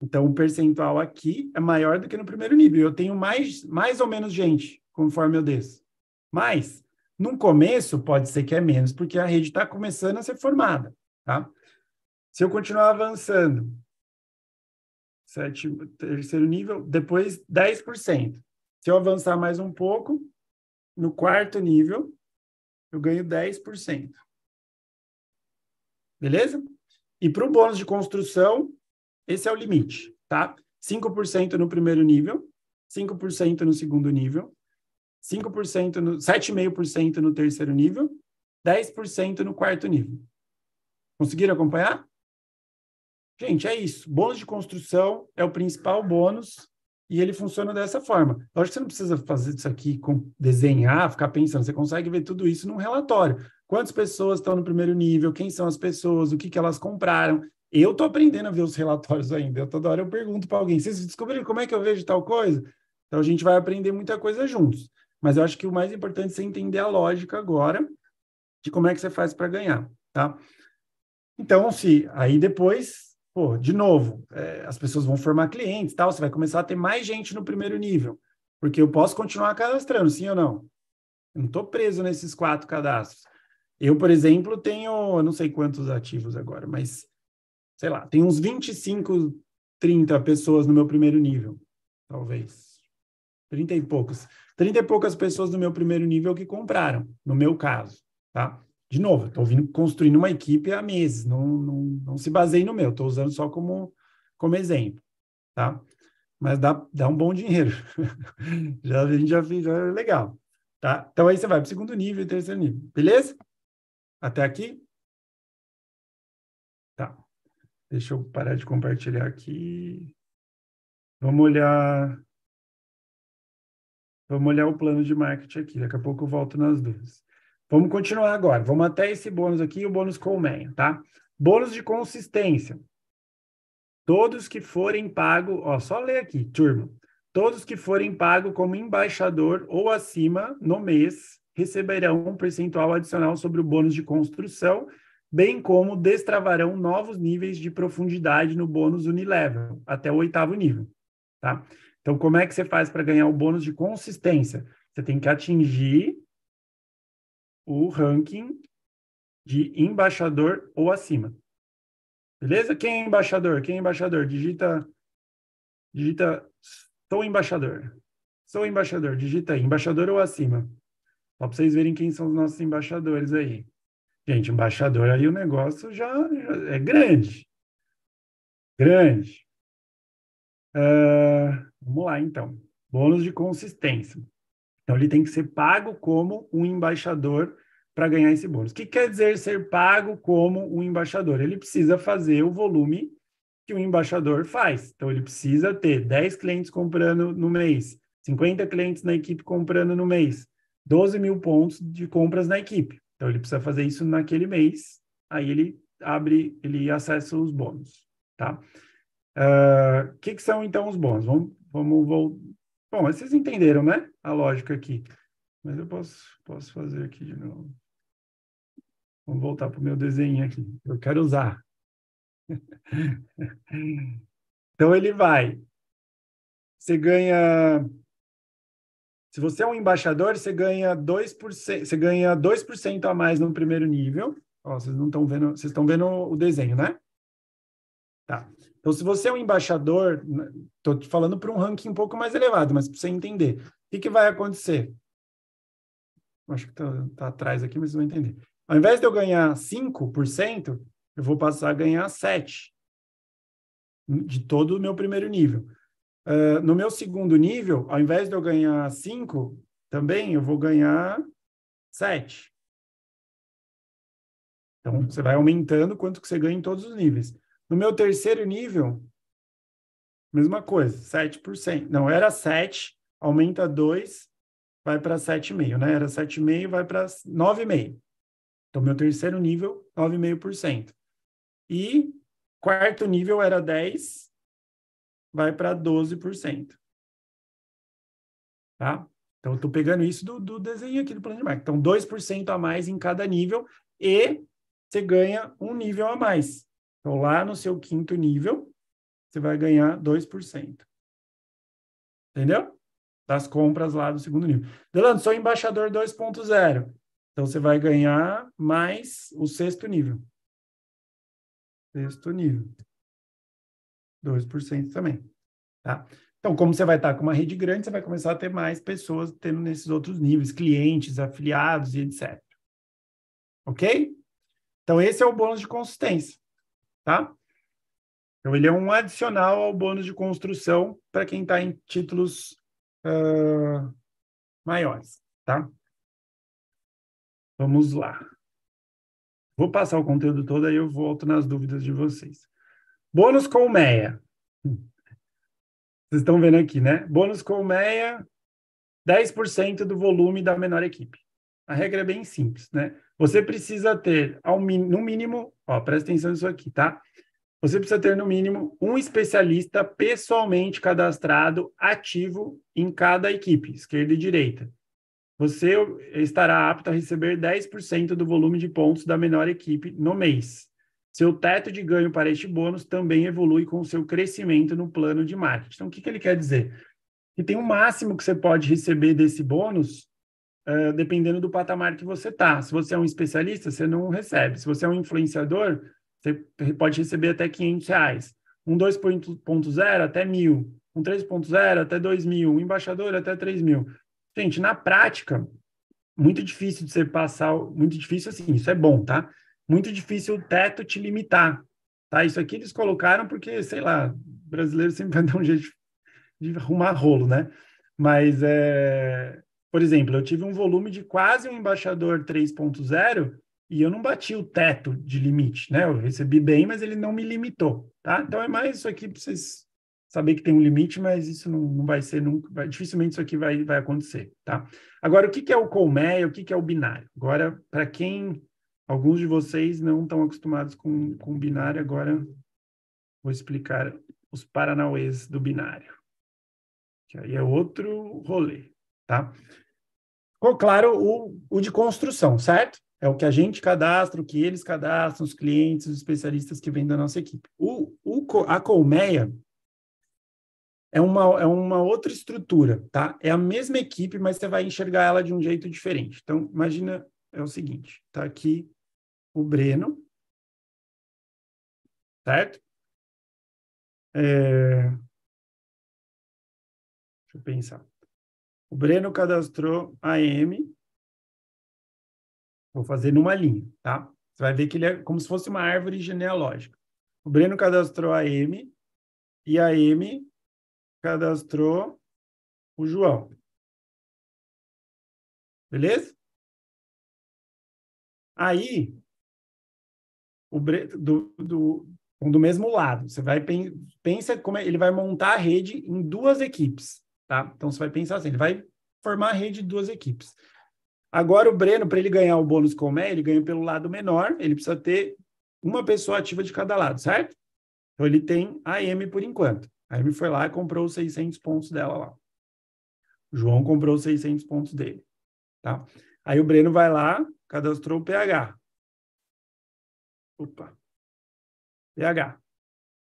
Então, o percentual aqui é maior do que no primeiro nível. Eu tenho mais, mais ou menos gente, conforme eu desço. Mas, no começo, pode ser que é menos, porque a rede está começando a ser formada. Tá? Se eu continuar avançando, sétimo, terceiro nível, depois 10%. Se eu avançar mais um pouco, no quarto nível, eu ganho 10%. Beleza? E para o bônus de construção, esse é o limite, tá? 5% no primeiro nível, 5% no segundo nível, 5% no 7,5% no terceiro nível, 10% no quarto nível. Conseguiram acompanhar? Gente, é isso. Bônus de construção é o principal bônus e ele funciona dessa forma. Lógico que você não precisa fazer isso aqui, com, desenhar, ficar pensando. Você consegue ver tudo isso num relatório. Quantas pessoas estão no primeiro nível? Quem são as pessoas? O que, que elas compraram? Eu estou aprendendo a ver os relatórios ainda. Eu, toda hora eu pergunto para alguém: vocês descobriram como é que eu vejo tal coisa? Então a gente vai aprender muita coisa juntos. Mas eu acho que o mais importante é você entender a lógica agora de como é que você faz para ganhar, tá? Então, se aí depois pô, de novo, é, as pessoas vão formar clientes tal, você vai começar a ter mais gente no primeiro nível, porque eu posso continuar cadastrando, sim ou não? Eu não estou preso nesses quatro cadastros. Eu, por exemplo, tenho, não sei quantos ativos agora, mas, sei lá, tem uns 25, 30 pessoas no meu primeiro nível, talvez. 30 e poucas. 30 e poucas pessoas no meu primeiro nível que compraram, no meu caso, tá? de novo, estou construindo uma equipe há meses, não, não, não se baseie no meu, estou usando só como, como exemplo, tá? Mas dá, dá um bom dinheiro, já, a gente já, já é legal, tá? Então aí você vai para o segundo nível e terceiro nível, beleza? Até aqui? Tá. Deixa eu parar de compartilhar aqui. Vamos olhar... Vamos olhar o plano de marketing aqui, daqui a pouco eu volto nas duas. Vamos continuar agora. Vamos até esse bônus aqui, o bônus colmeia, tá? Bônus de consistência. Todos que forem pago, ó, só ler aqui, turma. Todos que forem pago como embaixador ou acima no mês receberão um percentual adicional sobre o bônus de construção, bem como destravarão novos níveis de profundidade no bônus unilevel, até o oitavo nível, tá? Então, como é que você faz para ganhar o bônus de consistência? Você tem que atingir o ranking de embaixador ou acima. Beleza? Quem é embaixador? Quem é embaixador? Digita, digita, sou embaixador. Sou embaixador. Digita aí, embaixador ou acima. Só para vocês verem quem são os nossos embaixadores aí. Gente, embaixador aí o negócio já, já é grande. Grande. Uh, vamos lá, então. Bônus de consistência. Então, ele tem que ser pago como um embaixador para ganhar esse bônus. O que quer dizer ser pago como um embaixador? Ele precisa fazer o volume que o embaixador faz. Então, ele precisa ter 10 clientes comprando no mês, 50 clientes na equipe comprando no mês, 12 mil pontos de compras na equipe. Então, ele precisa fazer isso naquele mês, aí ele abre, ele acessa os bônus, tá? O uh, ah, que, que, são, então, os bônus? Vamos, vamos, vou... Bom, vocês entenderam, né? A lógica aqui. Mas eu posso, posso fazer aqui de novo. Vamos voltar para o meu desenho aqui. Eu quero usar. então ele vai. Você ganha. Se você é um embaixador, você ganha 2%, você ganha 2 a mais no primeiro nível. Ó, vocês não estão vendo, vocês estão vendo o desenho, né? Tá. Então, se você é um embaixador, estou né, te falando para um ranking um pouco mais elevado, mas para você entender, o que, que vai acontecer? Acho que está tá atrás aqui, mas você vai entender. Ao invés de eu ganhar 5%, eu vou passar a ganhar 7% de todo o meu primeiro nível. Uh, no meu segundo nível, ao invés de eu ganhar 5, também eu vou ganhar 7. Então, você vai aumentando quanto que você ganha em todos os níveis. No meu terceiro nível, mesma coisa, 7%. Não, era 7, aumenta 2, vai para 7,5, né? Era 7,5, vai para 9,5. Então, meu terceiro nível, 9,5%. E quarto nível era 10%, vai para 12%. Tá? Então, estou pegando isso do, do, desenho aqui do plano de marketing. Então, 2% a mais em cada nível e você ganha um nível a mais. Então, lá no seu quinto nível, você vai ganhar 2%. Entendeu? Das compras lá do segundo nível. Delano, sou embaixador 2.0. Então você vai ganhar mais o sexto nível. Sexto nível. 2% também. Tá? Então, como você vai estar com uma rede grande, você vai começar a ter mais pessoas tendo nesses outros níveis, clientes, afiliados e etc. Ok? Então, esse é o bônus de consistência. Tá? Então, ele é um adicional ao bônus de construção para quem está em títulos uh, maiores. Tá? Vamos lá. Vou passar o conteúdo todo, aí eu volto nas dúvidas de vocês. Bônus colmeia. Vocês estão vendo aqui, né? Bônus colmeia, 10% do volume da menor equipe. A regra é bem simples, né? Você precisa ter, ao, no mínimo, ó, presta atenção nisso aqui, tá? Você precisa ter, no mínimo, um especialista pessoalmente cadastrado, ativo, em cada equipe, esquerda e direita você estará apto a receber 10% do volume de pontos da menor equipe no mês. Seu teto de ganho para este bônus também evolui com o seu crescimento no plano de marketing. Então, o que, que ele quer dizer? Que tem o um máximo que você pode receber desse bônus, uh, dependendo do patamar que você está. Se você é um especialista, você não recebe. Se você é um influenciador, você pode receber até 500 reais. Um 2.0 até 1.000. Um 3.0 até mil. Um embaixador até mil. Gente, na prática, muito difícil de você passar, muito difícil assim, isso é bom, tá? Muito difícil o teto te limitar, tá? Isso aqui eles colocaram porque, sei lá, brasileiro sempre vai dar um jeito de arrumar rolo, né? Mas, é... por exemplo, eu tive um volume de quase um embaixador 3.0 e eu não bati o teto de limite, né? Eu recebi bem, mas ele não me limitou, tá? Então é mais isso aqui para vocês saber que tem um limite, mas isso não, não vai ser nunca, vai, dificilmente isso aqui vai, vai acontecer, tá? Agora, o que, que é o colmeia, o que, que é o binário? Agora, para quem, alguns de vocês não estão acostumados com, com binário, agora vou explicar os paranauês do binário, que aí é outro rolê, tá? Ficou claro o, o de construção, certo? É o que a gente cadastra, o que eles cadastram, os clientes, os especialistas que vêm da nossa equipe. O, o, a colmeia, é uma, é uma outra estrutura, tá? É a mesma equipe, mas você vai enxergar ela de um jeito diferente. Então, imagina, é o seguinte, tá aqui o Breno, certo? É... Deixa eu pensar. O Breno cadastrou a M. Vou fazer numa linha, tá? Você vai ver que ele é como se fosse uma árvore genealógica. O Breno cadastrou a M e a M cadastrou o João. Beleza? Aí, o bre... do, do, do mesmo lado, você vai pen... pensa como é, ele vai montar a rede em duas equipes, tá? Então você vai pensar assim, ele vai formar a rede de duas equipes. Agora o Breno, para ele ganhar o bônus com Mé, ele ganha pelo lado menor, ele precisa ter uma pessoa ativa de cada lado, certo? Então ele tem a M por enquanto. A Amy foi lá e comprou os 600 pontos dela lá. O João comprou os 600 pontos dele, tá? Aí o Breno vai lá, cadastrou o PH. Opa. PH,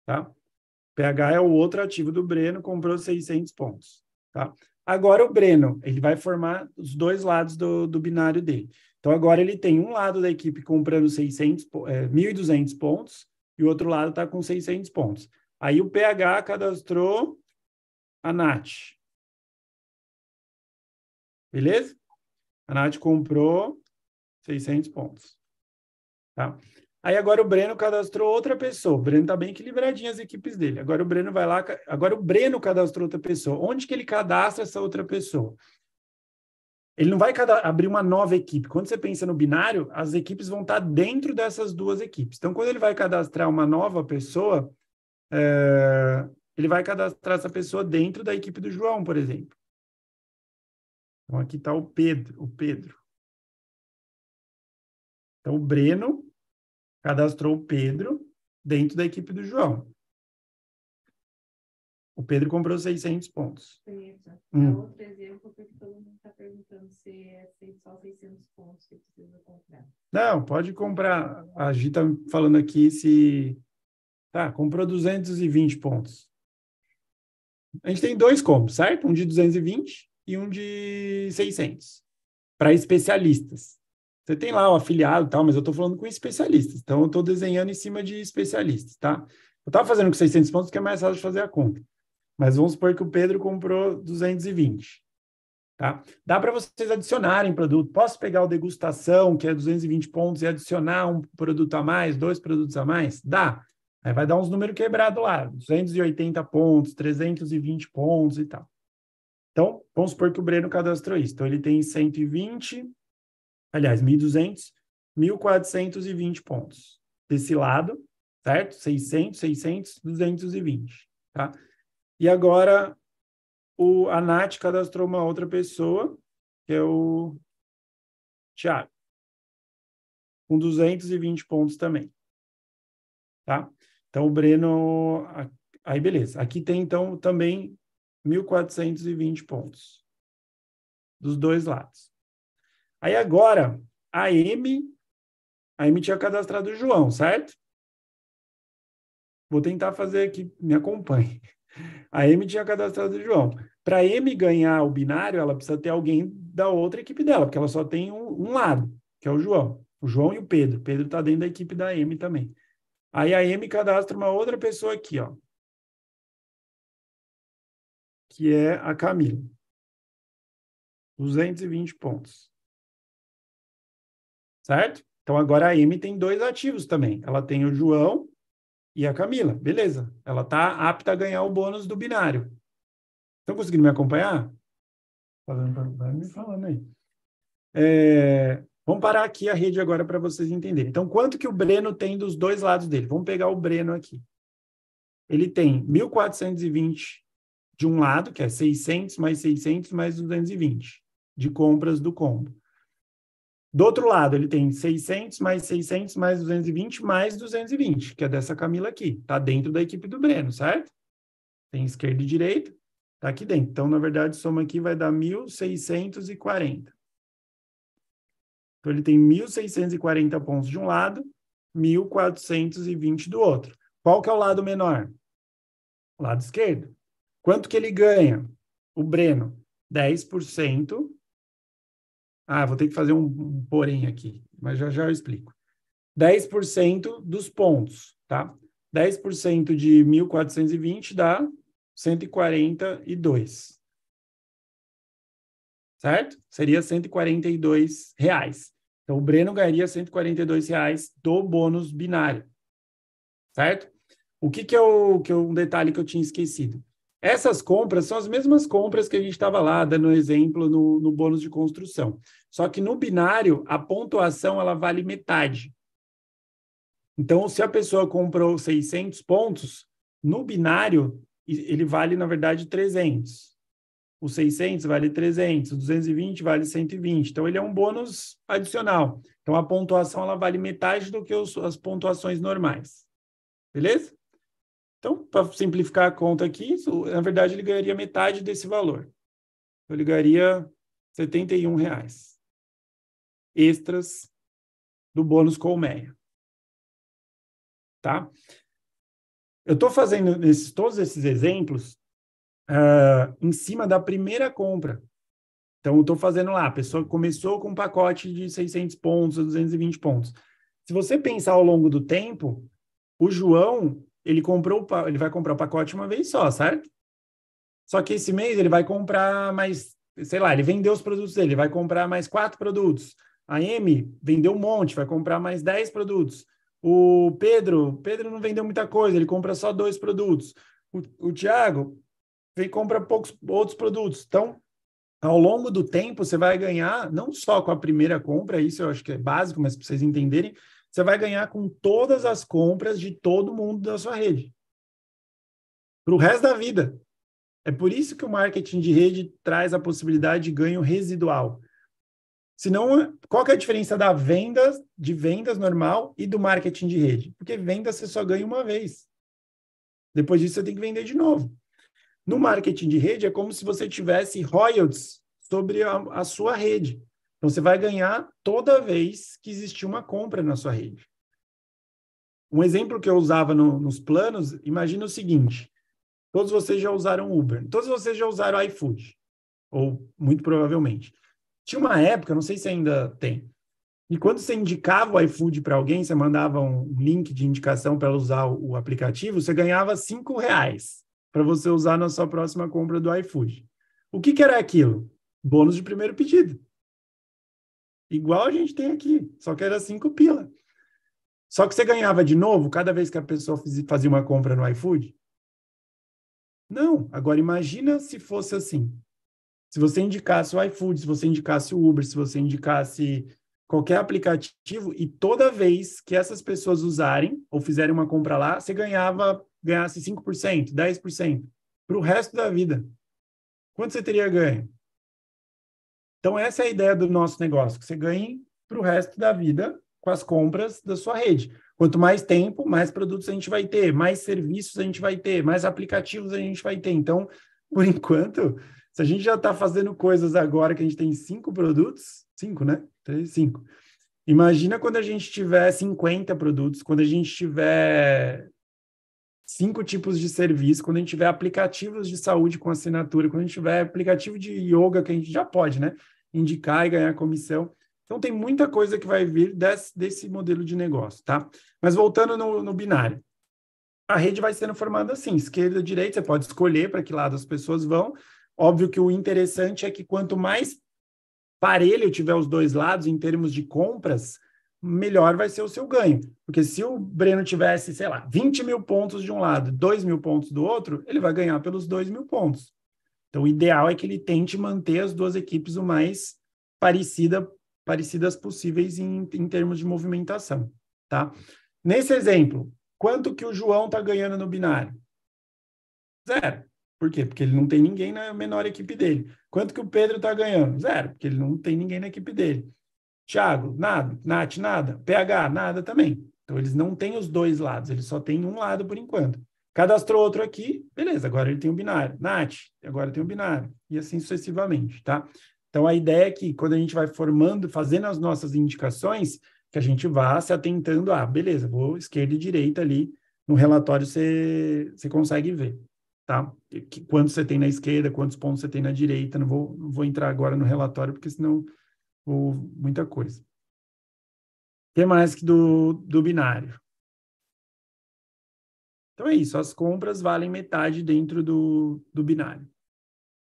tá? PH é o outro ativo do Breno, comprou 600 pontos, tá? Agora o Breno, ele vai formar os dois lados do, do binário dele. Então agora ele tem um lado da equipe comprando 600, é, 1.200 pontos e o outro lado está com 600 pontos. Aí o PH cadastrou a Nath. Beleza? A Nath comprou 600 pontos. Tá? Aí agora o Breno cadastrou outra pessoa. O Breno tá bem equilibradinho as equipes dele. Agora o Breno vai lá, agora o Breno cadastrou outra pessoa. Onde que ele cadastra essa outra pessoa? Ele não vai abrir uma nova equipe. Quando você pensa no binário, as equipes vão estar tá dentro dessas duas equipes. Então, quando ele vai cadastrar uma nova pessoa, é, ele vai cadastrar essa pessoa dentro da equipe do João, por exemplo. Então aqui está o Pedro, o Pedro. Então o Breno cadastrou o Pedro dentro da equipe do João. O Pedro comprou 600 pontos. Preta, hum. É outro exemplo, porque todo mundo está perguntando se é só 600 pontos que precisa comprar. Não, pode comprar. A Gi está falando aqui se Tá, comprou 220 pontos. A gente tem dois combos, certo? Um de 220 e um de 600 para especialistas. Você tem lá o afiliado e tal, mas eu estou falando com especialistas. Então, eu estou desenhando em cima de especialistas, tá? Eu estava fazendo com 600 pontos, que é mais fácil de fazer a conta. Mas vamos supor que o Pedro comprou 220, tá? Dá para vocês adicionarem produto. Posso pegar o degustação, que é 220 pontos, e adicionar um produto a mais, dois produtos a mais? Dá. Aí vai dar uns números quebrados lá, 280 pontos, 320 pontos e tal. Então, vamos supor que o Breno cadastrou isso. Então, ele tem 120, aliás, 1.200, 1.420 pontos desse lado, certo? 600, 600, 220, tá? E agora, o, a Nath cadastrou uma outra pessoa, que é o Thiago, com 220 pontos também, tá? Então, o Breno. Aí, beleza. Aqui tem, então, também 1.420 pontos. Dos dois lados. Aí, agora, a M. A M tinha cadastrado o João, certo? Vou tentar fazer aqui, me acompanhe. A M tinha cadastrado o João. Para a M ganhar o binário, ela precisa ter alguém da outra equipe dela, porque ela só tem um, um lado, que é o João. O João e o Pedro. O Pedro está dentro da equipe da M também. Aí a uhum. M cadastra uma outra pessoa aqui, ó. Que é a Camila. 220 pontos. Certo? Então agora a M tem dois ativos também. Ela tem o João e a Camila. Beleza. Ela está apta a ganhar o bônus do binário. Estão conseguindo me acompanhar? Tá vai me falando aí. É, Vamos parar aqui a rede agora para vocês entenderem. Então, quanto que o Breno tem dos dois lados dele? Vamos pegar o Breno aqui. Ele tem 1.420 de um lado, que é 600 mais 600 mais 220 de compras do combo. Do outro lado, ele tem 600 mais 600 mais 220 mais 220, que é dessa Camila aqui. Está dentro da equipe do Breno, certo? Tem esquerda e direita, está aqui dentro. Então, na verdade, soma aqui vai dar 1.640. Então, ele tem 1.640 pontos de um lado, 1.420 do outro. Qual que é o lado menor? O lado esquerdo. Quanto que ele ganha? O Breno, 10%. Ah, vou ter que fazer um, um porém aqui, mas já já eu explico. 10% dos pontos, tá? 10% de 1.420 dá 142 certo? Seria 142 reais. Então, o Breno ganharia 142 reais do bônus binário, certo? O que, que, eu, é que eu, é um detalhe que eu tinha esquecido? Essas compras são as mesmas compras que a gente estava lá dando exemplo no, no bônus de construção. Só que no binário, a pontuação ela vale metade. Então, se a pessoa comprou 600 pontos, no binário, ele vale, na verdade, 300 o 600 vale 300, o 220 vale 120. Então, ele é um bônus adicional. Então, a pontuação ela vale metade do que os, as pontuações normais. Beleza? Então, para simplificar a conta aqui, isso, na verdade, ele ganharia metade desse valor. Então, ele ganharia R$ 71,00 extras do bônus colmeia. Tá? Eu estou fazendo esses, todos esses exemplos uh, em cima da primeira compra. Então, eu estou fazendo lá, a pessoa começou com um pacote de 600 pontos, 220 pontos. Se você pensar ao longo do tempo, o João, ele comprou, ele vai comprar o pacote uma vez só, certo? Só que esse mês ele vai comprar mais, sei lá, ele vendeu os produtos dele, vai comprar mais quatro produtos. A M vendeu um monte, vai comprar mais dez produtos. O Pedro, Pedro não vendeu muita coisa, ele compra só dois produtos. O, o Tiago e compra poucos outros produtos. Então, ao longo do tempo, você vai ganhar não só com a primeira compra, isso eu acho que é básico, mas para vocês entenderem, você vai ganhar com todas as compras de todo mundo da sua rede. Para o resto da vida. É por isso que o marketing de rede traz a possibilidade de ganho residual. Senão, qual que é a diferença da venda, de vendas normal e do marketing de rede? Porque venda você só ganha uma vez. Depois disso, você tem que vender de novo. No marketing de rede, é como se você tivesse royalties sobre a, a sua rede. Então, você vai ganhar toda vez que existir uma compra na sua rede. Um exemplo que eu usava no, nos planos, imagina o seguinte: todos vocês já usaram Uber, todos vocês já usaram iFood, ou muito provavelmente. Tinha uma época, não sei se ainda tem, e quando você indicava o iFood para alguém, você mandava um link de indicação para usar o, o aplicativo, você ganhava cinco reais para você usar na sua próxima compra do iFood. O que, que era aquilo? Bônus de primeiro pedido. Igual a gente tem aqui, só que era cinco pila. Só que você ganhava de novo cada vez que a pessoa fazia uma compra no iFood? Não. Agora imagina se fosse assim. Se você indicasse o iFood, se você indicasse o Uber, se você indicasse qualquer aplicativo e toda vez que essas pessoas usarem ou fizerem uma compra lá, você ganhava ganhasse 5%, 10%, para o resto da vida, quanto você teria ganho? Então, essa é a ideia do nosso negócio, que você ganhe para o resto da vida com as compras da sua rede. Quanto mais tempo, mais produtos a gente vai ter, mais serviços a gente vai ter, mais aplicativos a gente vai ter. Então, por enquanto, se a gente já está fazendo coisas agora que a gente tem cinco produtos, cinco, né? Três, cinco. Imagina quando a gente tiver 50 produtos, quando a gente tiver cinco tipos de serviço, quando a gente tiver aplicativos de saúde com assinatura, quando a gente tiver aplicativo de yoga, que a gente já pode, né? Indicar e ganhar comissão. Então, tem muita coisa que vai vir desse, desse modelo de negócio, tá? Mas voltando no, no binário. A rede vai sendo formada assim, esquerda, direita, você pode escolher para que lado as pessoas vão. Óbvio que o interessante é que quanto mais parelho tiver os dois lados em termos de compras, melhor vai ser o seu ganho. Porque se o Breno tivesse, sei lá, 20 mil pontos de um lado, 2 mil pontos do outro, ele vai ganhar pelos 2 mil pontos. Então, o ideal é que ele tente manter as duas equipes o mais parecida, parecidas possíveis em, em termos de movimentação, tá? Nesse exemplo, quanto que o João está ganhando no binário? Zero. Por quê? Porque ele não tem ninguém na menor equipe dele. Quanto que o Pedro está ganhando? Zero, porque ele não tem ninguém na equipe dele. Tiago, nada. Nath, nada. PH, nada também. Então, eles não têm os dois lados, eles só têm um lado por enquanto. Cadastrou outro aqui, beleza, agora ele tem um binário. Nath, agora tem um binário. E assim sucessivamente, tá? Então, a ideia é que quando a gente vai formando, fazendo as nossas indicações, que a gente vá se atentando a, ah, beleza, vou esquerda e direita ali, no relatório você, consegue ver, tá? Que, quanto você tem na esquerda, quantos pontos você tem na direita, não vou, não vou entrar agora no relatório, porque senão ou muita coisa. O que mais que do, do binário? Então é isso, as compras valem metade dentro do, do binário,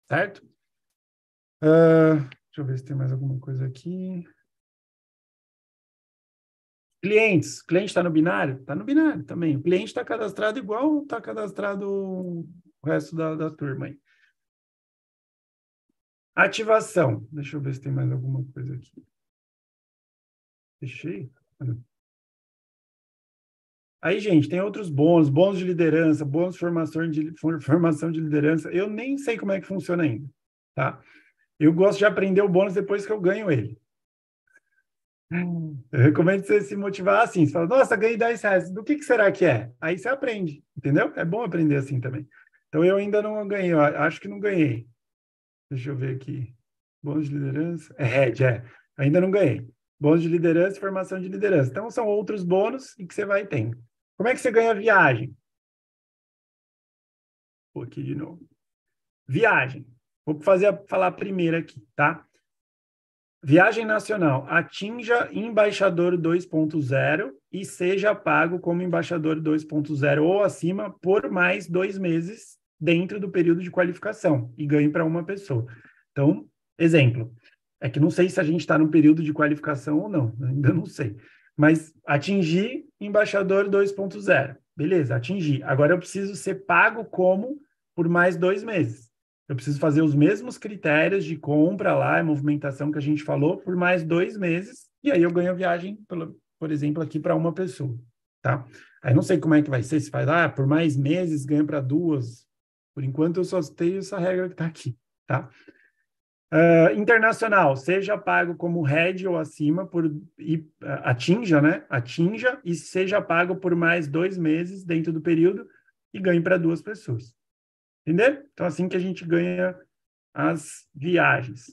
certo? Uh, deixa eu ver se tem mais alguma coisa aqui. Clientes, cliente está no binário? Está no binário também. O cliente está cadastrado igual está cadastrado o resto da, da turma aí. Ativação. Deixa eu ver se tem mais alguma coisa aqui. Fechei? Aí, gente, tem outros bônus, bônus de liderança, bônus de formação de, formação de liderança. Eu nem sei como é que funciona ainda, tá? Eu gosto de aprender o bônus depois que eu ganho ele. Eu recomendo você se motivar assim. Você fala, nossa, ganhei 10 reais. Do que, que será que é? Aí você aprende, entendeu? É bom aprender assim também. Então, eu ainda não ganhei. acho que não ganhei. Deixa eu ver aqui. Bônus de liderança. É RED, é. Ainda não ganhei. Bônus de liderança e formação de liderança. Então, são outros bônus e que você vai ter. Como é que você ganha viagem? Vou aqui de novo. Viagem. Vou fazer, falar primeiro aqui, tá? Viagem nacional. Atinja embaixador 2.0 e seja pago como embaixador 2.0 ou acima por mais dois meses dentro do período de qualificação e ganhe para uma pessoa. Então, exemplo, é que não sei se a gente está no período de qualificação ou não, né? ainda não sei. Mas atingir embaixador 2.0, beleza, atingi. Agora eu preciso ser pago como por mais dois meses. Eu preciso fazer os mesmos critérios de compra lá, movimentação que a gente falou, por mais dois meses, e aí eu ganho a viagem, pelo, por exemplo, aqui para uma pessoa, tá? Aí não sei como é que vai ser, se faz, ah, por mais meses ganho para duas, por enquanto, eu só tenho essa regra que está aqui, tá? Uh, internacional, seja pago como head ou acima por e, ah, atinja, né? Atinja e seja pago por mais dois meses dentro do período e ganhe para duas pessoas. Entender? Então, assim que a gente ganha as viagens.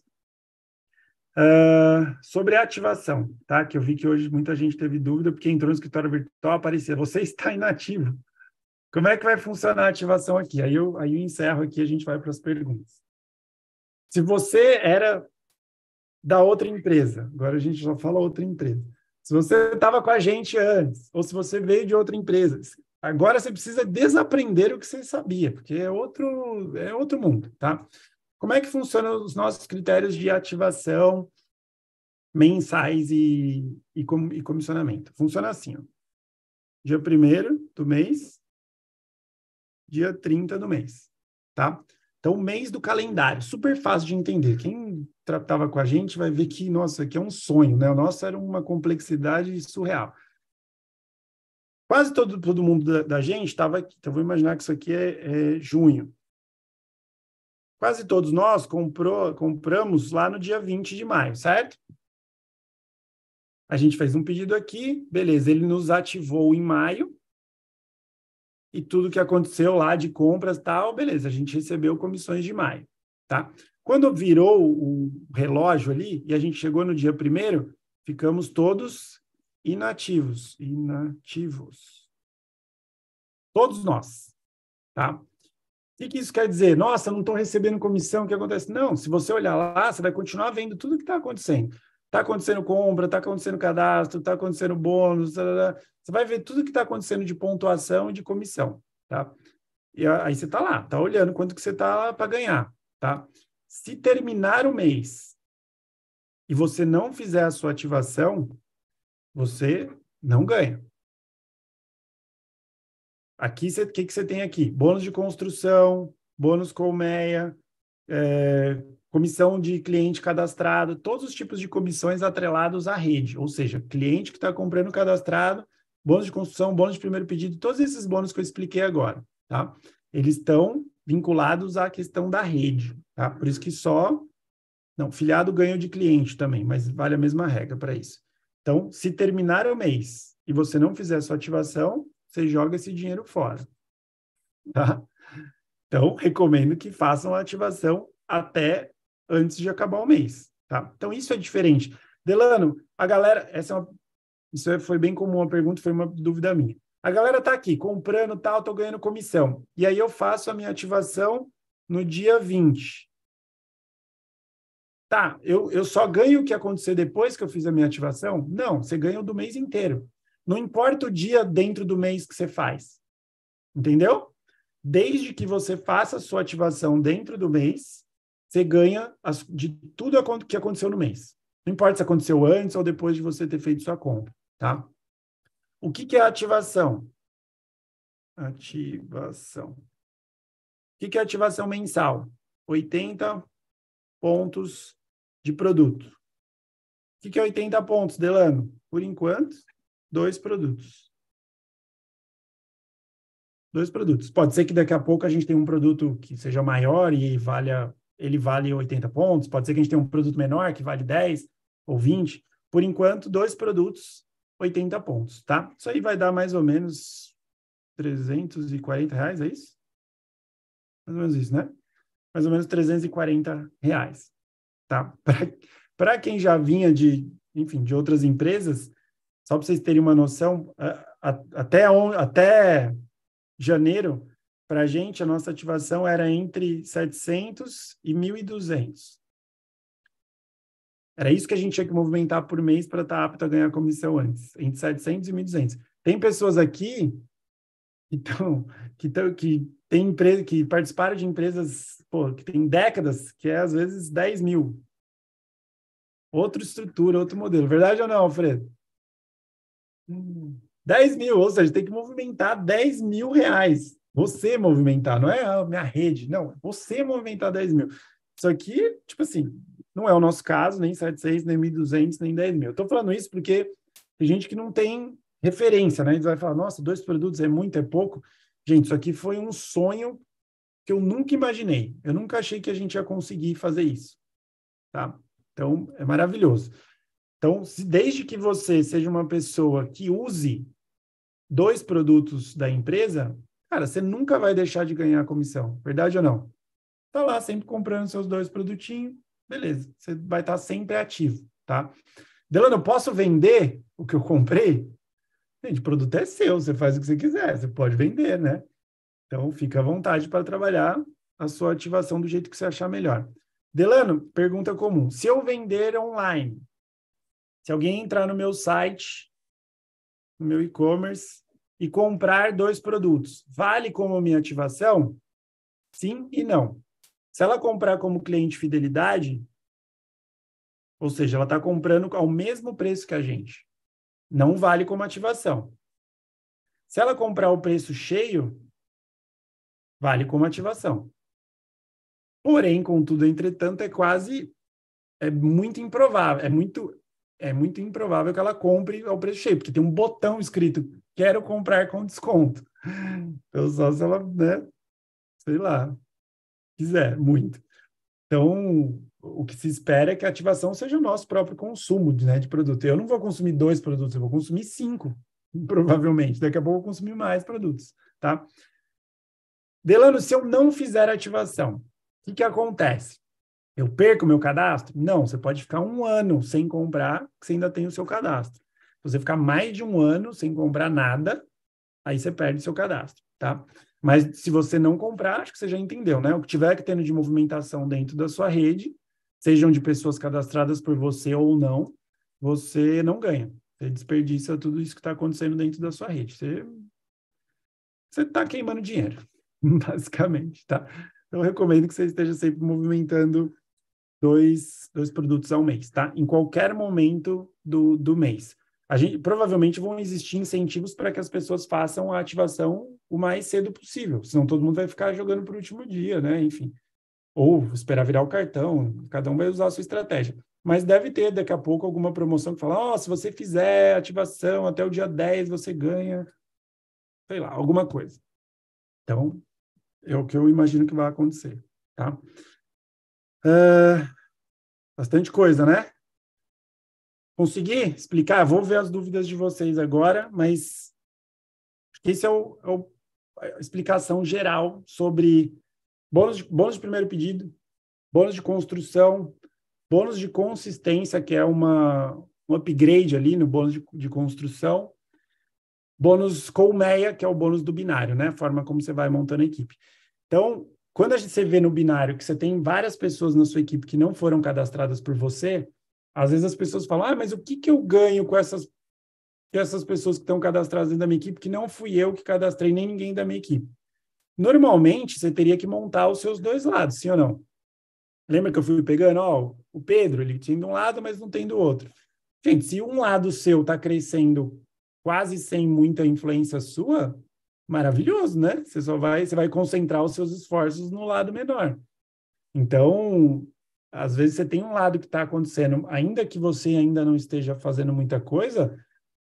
Uh, sobre a ativação, tá? Que eu vi que hoje muita gente teve dúvida, porque entrou no escritório virtual, apareceu. você está inativo. Como é que vai funcionar a ativação aqui? Aí eu, aí eu encerro aqui e a gente vai para as perguntas. Se você era da outra empresa, agora a gente já fala outra empresa. Se você estava com a gente antes, ou se você veio de outra empresa, agora você precisa desaprender o que você sabia, porque é outro, é outro mundo, tá? Como é que funcionam os nossos critérios de ativação mensais e, e, com, e comissionamento? Funciona assim, ó. Dia primeiro do mês, dia 30 do mês, tá? Então, mês do calendário, super fácil de entender. Quem tratava com a gente vai ver que, nossa, aqui é um sonho, né? O nosso era uma complexidade surreal. Quase todo, todo mundo da, da gente estava aqui, então vou imaginar que isso aqui é, é junho. Quase todos nós comprou, compramos lá no dia 20 de maio, certo? A gente fez um pedido aqui, beleza, ele nos ativou em maio, e tudo que aconteceu lá de compras tal, beleza, a gente recebeu comissões de maio, tá? Quando virou o relógio ali e a gente chegou no dia primeiro, ficamos todos inativos, inativos. Todos nós, tá? O que, que isso quer dizer? Nossa, não estou recebendo comissão, o que acontece? Não, se você olhar lá, você vai continuar vendo tudo que está acontecendo. Está acontecendo compra, está acontecendo cadastro, está acontecendo bônus, tá, tá, tá. você vai ver tudo que está acontecendo de pontuação e de comissão, tá? E aí você está lá, está olhando quanto que você está para ganhar, tá? Se terminar o mês e você não fizer a sua ativação, você não ganha. Aqui, o que, que você tem aqui? Bônus de construção, bônus colmeia, é, comissão de cliente cadastrado, todos os tipos de comissões atrelados à rede, ou seja, cliente que está comprando cadastrado, bônus de construção, bônus de primeiro pedido, todos esses bônus que eu expliquei agora, tá? Eles estão vinculados à questão da rede, tá? Por isso que só não, filiado ganha de cliente também, mas vale a mesma regra para isso. Então, se terminar o mês e você não fizer sua ativação, você joga esse dinheiro fora, tá? Então, recomendo que façam a ativação até antes de acabar o mês, tá? Então isso é diferente. Delano, a galera, essa é uma, isso é, foi bem comum uma pergunta, foi uma dúvida minha. A galera está aqui comprando tal, tô ganhando comissão. E aí eu faço a minha ativação no dia 20. Tá, eu, eu só ganho o que acontecer depois que eu fiz a minha ativação? Não, você ganha o do mês inteiro. Não importa o dia dentro do mês que você faz. Entendeu? Desde que você faça a sua ativação dentro do mês, você ganha as, de tudo que aconteceu no mês. Não importa se aconteceu antes ou depois de você ter feito sua compra, tá? O que, que é ativação? Ativação. O que, que é ativação mensal? 80 pontos de produto. O que, que é 80 pontos, Delano? Por enquanto, dois produtos. Dois produtos. Pode ser que daqui a pouco a gente tenha um produto que seja maior e valha ele vale 80 pontos, pode ser que a gente tenha um produto menor que vale 10 ou 20. Por enquanto, dois produtos, 80 pontos, tá? Isso aí vai dar mais ou menos 340 reais, é isso? Mais ou menos isso, né? Mais ou menos 340 reais, tá? Para quem já vinha de, enfim, de outras empresas, só para vocês terem uma noção, até, até janeiro, para a gente, a nossa ativação era entre 700 e 1.200. Era isso que a gente tinha que movimentar por mês para estar tá apto a ganhar comissão antes, entre 700 e 1.200. Tem pessoas aqui então, que, tão, que tem empresa que participaram de empresas pô, que tem décadas, que é às vezes 10 mil. Outra estrutura, outro modelo. Verdade ou não, Alfredo? Hum. 10 mil, ou seja, tem que movimentar 10 mil reais. Você movimentar, não é a ah, minha rede, não. É você movimentar 10 mil. Isso aqui, tipo assim, não é o nosso caso, nem 7,6, nem 1.200, nem 10 mil. Estou falando isso porque tem gente que não tem referência, né? Eles vai falar, nossa, dois produtos é muito, é pouco. Gente, isso aqui foi um sonho que eu nunca imaginei. Eu nunca achei que a gente ia conseguir fazer isso, tá? Então, é maravilhoso. Então, se desde que você seja uma pessoa que use dois produtos da empresa, Cara, você nunca vai deixar de ganhar a comissão, verdade ou não? Tá lá sempre comprando seus dois produtinhos, beleza, você vai estar tá sempre ativo, tá? Delano, eu posso vender o que eu comprei? Gente, o produto é seu, você faz o que você quiser, você pode vender, né? Então, fica à vontade para trabalhar a sua ativação do jeito que você achar melhor. Delano, pergunta comum. Se eu vender online, se alguém entrar no meu site, no meu e-commerce, e comprar dois produtos. Vale como minha ativação? Sim e não. Se ela comprar como cliente fidelidade, ou seja, ela está comprando ao mesmo preço que a gente, não vale como ativação. Se ela comprar o preço cheio, vale como ativação. Porém, contudo, entretanto, é quase é muito improvável, é muito é muito improvável que ela compre ao preço cheio, porque tem um botão escrito quero comprar com desconto. Então, só se ela, né, sei lá, quiser muito. Então, o que se espera é que a ativação seja o nosso próprio consumo né, de produto. Eu não vou consumir dois produtos, eu vou consumir cinco, provavelmente. Daqui a pouco eu vou consumir mais produtos, tá? Delano, se eu não fizer ativação, o que, que acontece? Eu perco meu cadastro? Não, você pode ficar um ano sem comprar, que você ainda tem o seu cadastro. Se você ficar mais de um ano sem comprar nada, aí você perde o seu cadastro, tá? Mas se você não comprar, acho que você já entendeu, né? O que tiver que tendo de movimentação dentro da sua rede, sejam de pessoas cadastradas por você ou não, você não ganha. Você desperdiça tudo isso que está acontecendo dentro da sua rede. Você você está queimando dinheiro, basicamente, tá? Eu recomendo que você esteja sempre movimentando dois, dois produtos ao mês, tá? Em qualquer momento do, do mês. A gente, provavelmente vão existir incentivos para que as pessoas façam a ativação o mais cedo possível, senão todo mundo vai ficar jogando para o último dia, né? Enfim. Ou esperar virar o cartão, cada um vai usar a sua estratégia. Mas deve ter daqui a pouco alguma promoção que fala: ó, oh, se você fizer ativação até o dia 10, você ganha, sei lá, alguma coisa. Então, é o que eu imagino que vai acontecer, tá? É, bastante coisa, né? Consegui explicar? Vou ver as dúvidas de vocês agora, mas isso é, o, é o, a explicação geral sobre bônus de, bônus de primeiro pedido, bônus de construção, bônus de consistência, que é uma, um upgrade ali no bônus de, de construção, bônus colmeia, que é o bônus do binário, né? A forma como você vai montando a equipe. Então, quando a gente, você vê no binário que você tem várias pessoas na sua equipe que não foram cadastradas por você, às vezes as pessoas falam, ah, mas o que, que eu ganho com essas, essas pessoas que estão cadastradas dentro da minha equipe, que não fui eu que cadastrei, nem ninguém da minha equipe? Normalmente, você teria que montar os seus dois lados, sim ou não? Lembra que eu fui pegando, ó, o Pedro, ele tinha de um lado, mas não tem do outro. Gente, se um lado seu está crescendo quase sem muita influência sua, maravilhoso, né? Você só vai, você vai concentrar os seus esforços no lado menor. Então, às vezes você tem um lado que está acontecendo, ainda que você ainda não esteja fazendo muita coisa,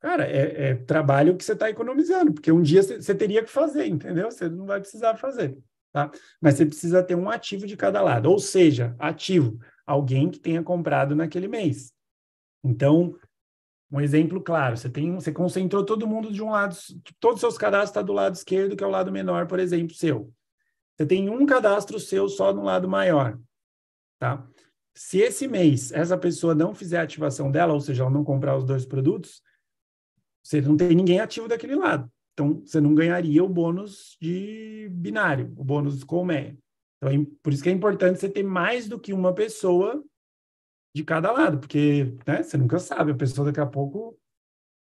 cara, é, é trabalho que você está economizando, porque um dia você teria que fazer, entendeu? Você não vai precisar fazer, tá? Mas você precisa ter um ativo de cada lado, ou seja, ativo, alguém que tenha comprado naquele mês. Então, um exemplo claro, você tem, você concentrou todo mundo de um lado, todos os seus cadastros estão tá do lado esquerdo, que é o lado menor, por exemplo, seu. Você tem um cadastro seu só no lado maior, tá? Se esse mês essa pessoa não fizer a ativação dela, ou seja, ela não comprar os dois produtos, você não tem ninguém ativo daquele lado. Então, você não ganharia o bônus de binário, o bônus colmeia. Então, é, por isso que é importante você ter mais do que uma pessoa de cada lado, porque né, você nunca sabe, a pessoa daqui a pouco,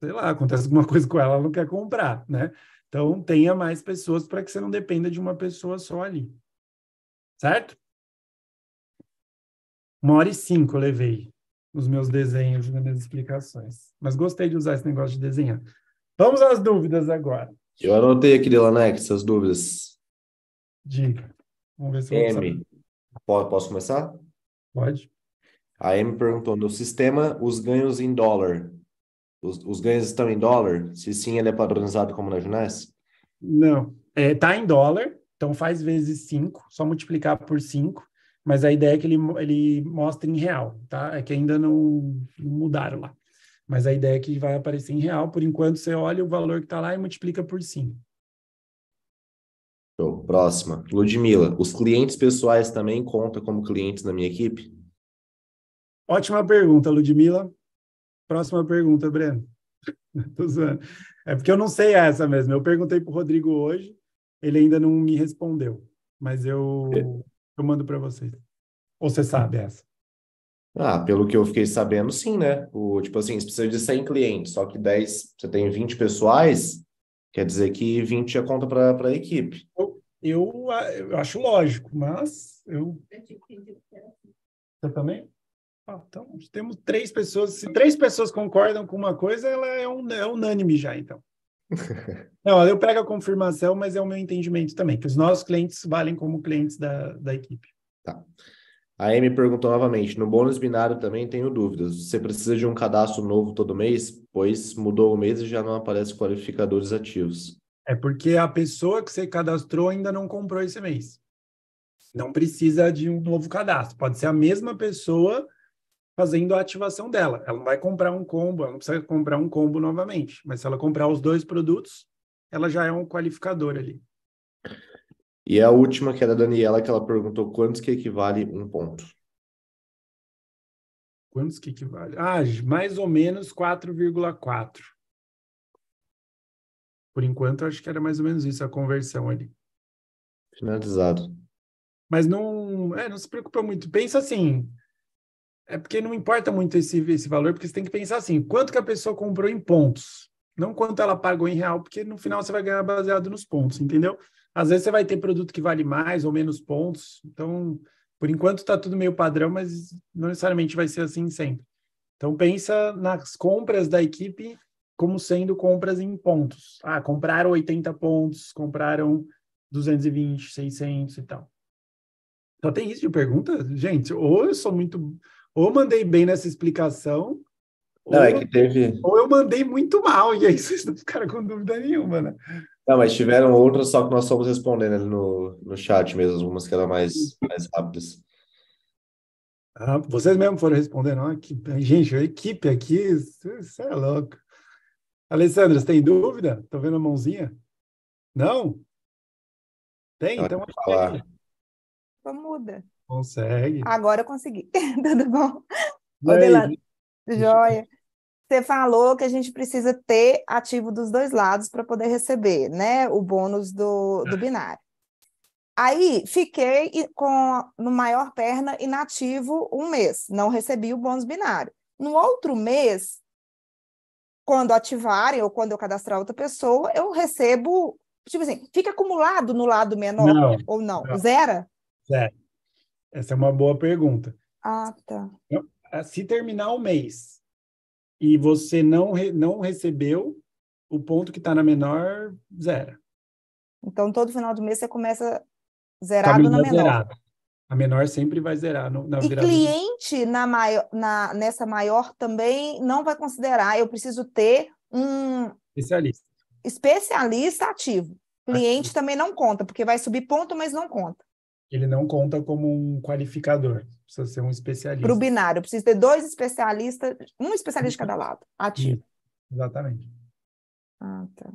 sei lá, acontece alguma coisa com ela, ela não quer comprar, né? Então, tenha mais pessoas para que você não dependa de uma pessoa só ali. Certo? Uma hora e cinco eu levei os meus desenhos, nas minhas explicações. Mas gostei de usar esse negócio de desenhar. Vamos às dúvidas agora. Eu anotei aqui, Delanex, as dúvidas. Dica. Vamos ver se eu M. Posso começar? Pode. A Amy perguntou: no sistema, os ganhos em dólar, os, os ganhos estão em dólar? Se sim, ele é padronizado como na Junés? Não, está é, em dólar, então faz vezes 5, só multiplicar por 5, mas a ideia é que ele, ele em real, tá? É que ainda não, não mudaram lá. Mas a ideia é que vai aparecer em real, por enquanto você olha o valor que está lá e multiplica por 5. Show. Próxima. Ludmila, os clientes pessoais também contam como clientes na minha equipe? Ótima pergunta, Ludmila. Próxima pergunta, Breno. Tô zoando. É porque eu não sei essa mesmo. Eu perguntei para o Rodrigo hoje, ele ainda não me respondeu, mas eu, é. eu mando para vocês. Ou você sabe essa? Ah, pelo que eu fiquei sabendo, sim, né? O, tipo assim, você precisa de 100 clientes, só que 10, você tem 20 pessoais, quer dizer que 20 já é conta para a equipe. Eu, eu, eu acho lógico, mas eu. É você também? Ah, então, temos três pessoas. Se três pessoas concordam com uma coisa, ela é, un, é unânime já, então. Não, eu pego a confirmação, mas é o meu entendimento também, que os nossos clientes valem como clientes da, da equipe. Tá. A Amy perguntou novamente: no bônus binário também tenho dúvidas. Você precisa de um cadastro novo todo mês? Pois mudou o mês e já não aparece qualificadores ativos. É porque a pessoa que você cadastrou ainda não comprou esse mês. Não precisa de um novo cadastro. Pode ser a mesma pessoa fazendo a ativação dela. Ela não vai comprar um combo, ela não precisa comprar um combo novamente, mas se ela comprar os dois produtos, ela já é um qualificador ali. E a última, que é da Daniela, que ela perguntou quantos que equivale um ponto. Quantos que equivale? Ah, mais ou menos 4,4. Por enquanto, acho que era mais ou menos isso, a conversão ali. Finalizado. Mas não, é, não se preocupa muito. Pensa assim, é porque não importa muito esse, esse valor, porque você tem que pensar assim, quanto que a pessoa comprou em pontos, não quanto ela pagou em real, porque no final você vai ganhar baseado nos pontos, entendeu? Às vezes você vai ter produto que vale mais ou menos pontos, então, por enquanto está tudo meio padrão, mas não necessariamente vai ser assim sempre. Então pensa nas compras da equipe como sendo compras em pontos. Ah, compraram 80 pontos, compraram 220, 600 e tal. Só tem isso de pergunta? Gente, ou eu sou muito ou mandei bem nessa explicação. Não, é ou, é que teve. Ou eu mandei muito mal, e aí vocês não ficaram com dúvida nenhuma, né? Não, mas tiveram outras só que nós fomos respondendo no, no chat mesmo, algumas que eram mais, mais rápidas. Ah, vocês mesmo foram respondendo, ó, ah, que, gente, a equipe aqui, você é louco. Alessandra, você tem dúvida? Estou vendo a mãozinha? Não? Tem? então, acho que é muda. Consegue. Agora eu consegui. Tudo bom? Adelante. Joia. Você falou que a gente precisa ter ativo dos dois lados para poder receber, né? O bônus do, do é. binário. Aí fiquei com no maior perna inativo um mês, não recebi o bônus binário. No outro mês, quando ativarem ou quando eu cadastrar outra pessoa, eu recebo, tipo assim, fica acumulado no lado menor não, ou não? não. Zera? Zero. Essa é uma boa pergunta. Ah, tá. Ah, se terminar o mês e você não, re, não recebeu, o ponto que está na menor, zera. Então, todo final do mês você começa tá zerado na menor. Zerado. A menor sempre vai zerar no, na e E cliente na maior, na, nessa maior também não vai considerar. Eu preciso ter um... Especialista. Especialista ativo. Cliente ativo. também não conta, porque vai subir ponto, mas não conta. Ele não conta como um qualificador, precisa ser um especialista. Para o binário, precisa ter dois especialistas, um especialista de cada lado, ativo. Isso, exatamente. Ah, tá.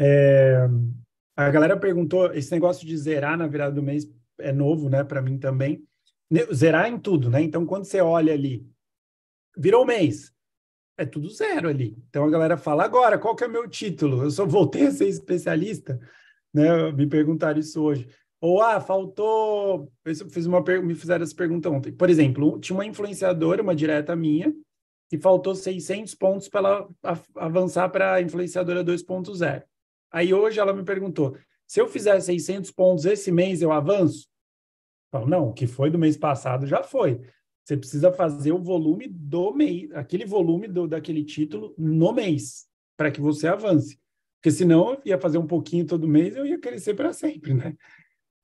É, a galera perguntou, esse negócio de zerar na virada do mês é novo, né, para mim também. Zerar em tudo, né? Então, quando você olha ali, virou mês, é tudo zero ali. Então, a galera fala, agora, qual que é o meu título? Eu só voltei a ser especialista? né? Me perguntaram isso hoje. Ou, ah, faltou. Eu fiz uma per... Me fizeram essa pergunta ontem. Por exemplo, tinha uma influenciadora, uma direta minha, que faltou 600 pontos para ela avançar para a influenciadora 2.0. Aí hoje ela me perguntou: se eu fizer 600 pontos esse mês, eu avanço? Eu falo, não, o que foi do mês passado já foi. Você precisa fazer o volume do mês, aquele volume do, daquele título no mês, para que você avance. Porque senão eu ia fazer um pouquinho todo mês, eu ia crescer para sempre, né?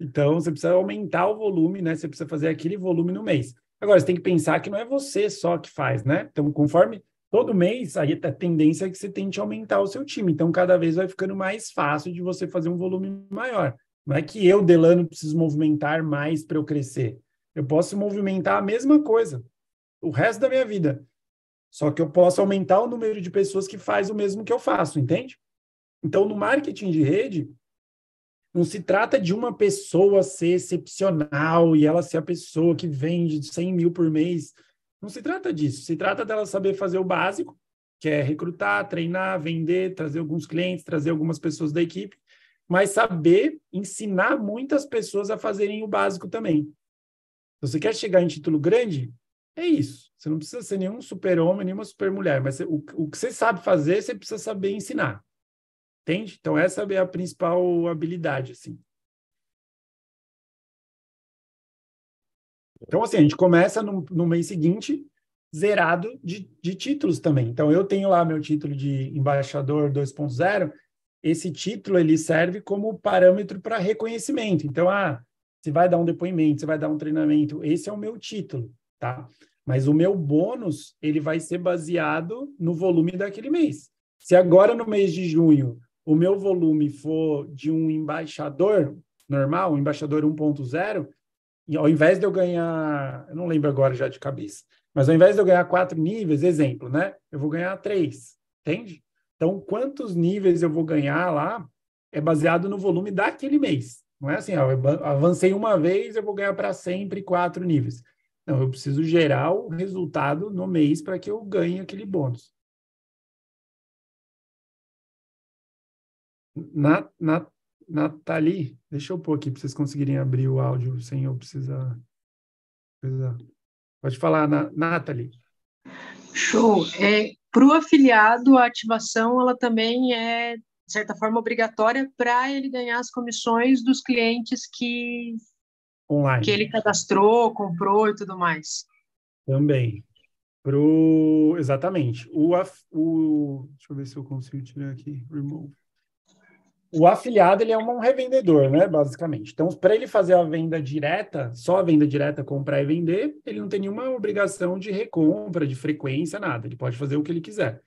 Então, você precisa aumentar o volume, né? Você precisa fazer aquele volume no mês. Agora, você tem que pensar que não é você só que faz, né? Então, conforme todo mês, aí a tendência é que você tente aumentar o seu time. Então, cada vez vai ficando mais fácil de você fazer um volume maior. Não é que eu, Delano, preciso movimentar mais para eu crescer. Eu posso movimentar a mesma coisa o resto da minha vida. Só que eu posso aumentar o número de pessoas que faz o mesmo que eu faço, entende? Então, no marketing de rede, não se trata de uma pessoa ser excepcional e ela ser a pessoa que vende 100 mil por mês. Não se trata disso. Se trata dela saber fazer o básico, que é recrutar, treinar, vender, trazer alguns clientes, trazer algumas pessoas da equipe, mas saber ensinar muitas pessoas a fazerem o básico também. Se você quer chegar em título grande, é isso. Você não precisa ser nenhum super-homem, nenhuma super-mulher, mas o, o que você sabe fazer, você precisa saber ensinar. Entende? Então, essa é a principal habilidade, assim. Então, assim, a gente começa no, no mês seguinte zerado de, de títulos também. Então, eu tenho lá meu título de embaixador 2.0. Esse título, ele serve como parâmetro para reconhecimento. Então, ah, você vai dar um depoimento, você vai dar um treinamento. Esse é o meu título, tá? Mas o meu bônus, ele vai ser baseado no volume daquele mês. Se agora no mês de junho o meu volume for de um embaixador normal, um embaixador 1.0, e ao invés de eu ganhar, eu não lembro agora já de cabeça, mas ao invés de eu ganhar quatro níveis, exemplo, né? Eu vou ganhar três, entende? Então, quantos níveis eu vou ganhar lá é baseado no volume daquele mês. Não é assim, ó, eu avancei uma vez, eu vou ganhar para sempre quatro níveis. Não, eu preciso gerar o resultado no mês para que eu ganhe aquele bônus. Tá? Na, na, Nathalie, deixa eu pôr aqui para vocês conseguirem abrir o áudio sem eu precisar. precisar. Pode falar, na, Nathalie. Show. É, para o afiliado, a ativação ela também é, de certa forma, obrigatória para ele ganhar as comissões dos clientes que, Online. que ele cadastrou, comprou e tudo mais. Também. Pro... Exatamente. O, af... o... Deixa eu ver se eu consigo tirar aqui. Remove o afiliado ele é um revendedor, né, basicamente. Então, para ele fazer a venda direta, só a venda direta, comprar e vender, ele não tem nenhuma obrigação de recompra, de frequência, nada. Ele pode fazer o que ele quiser.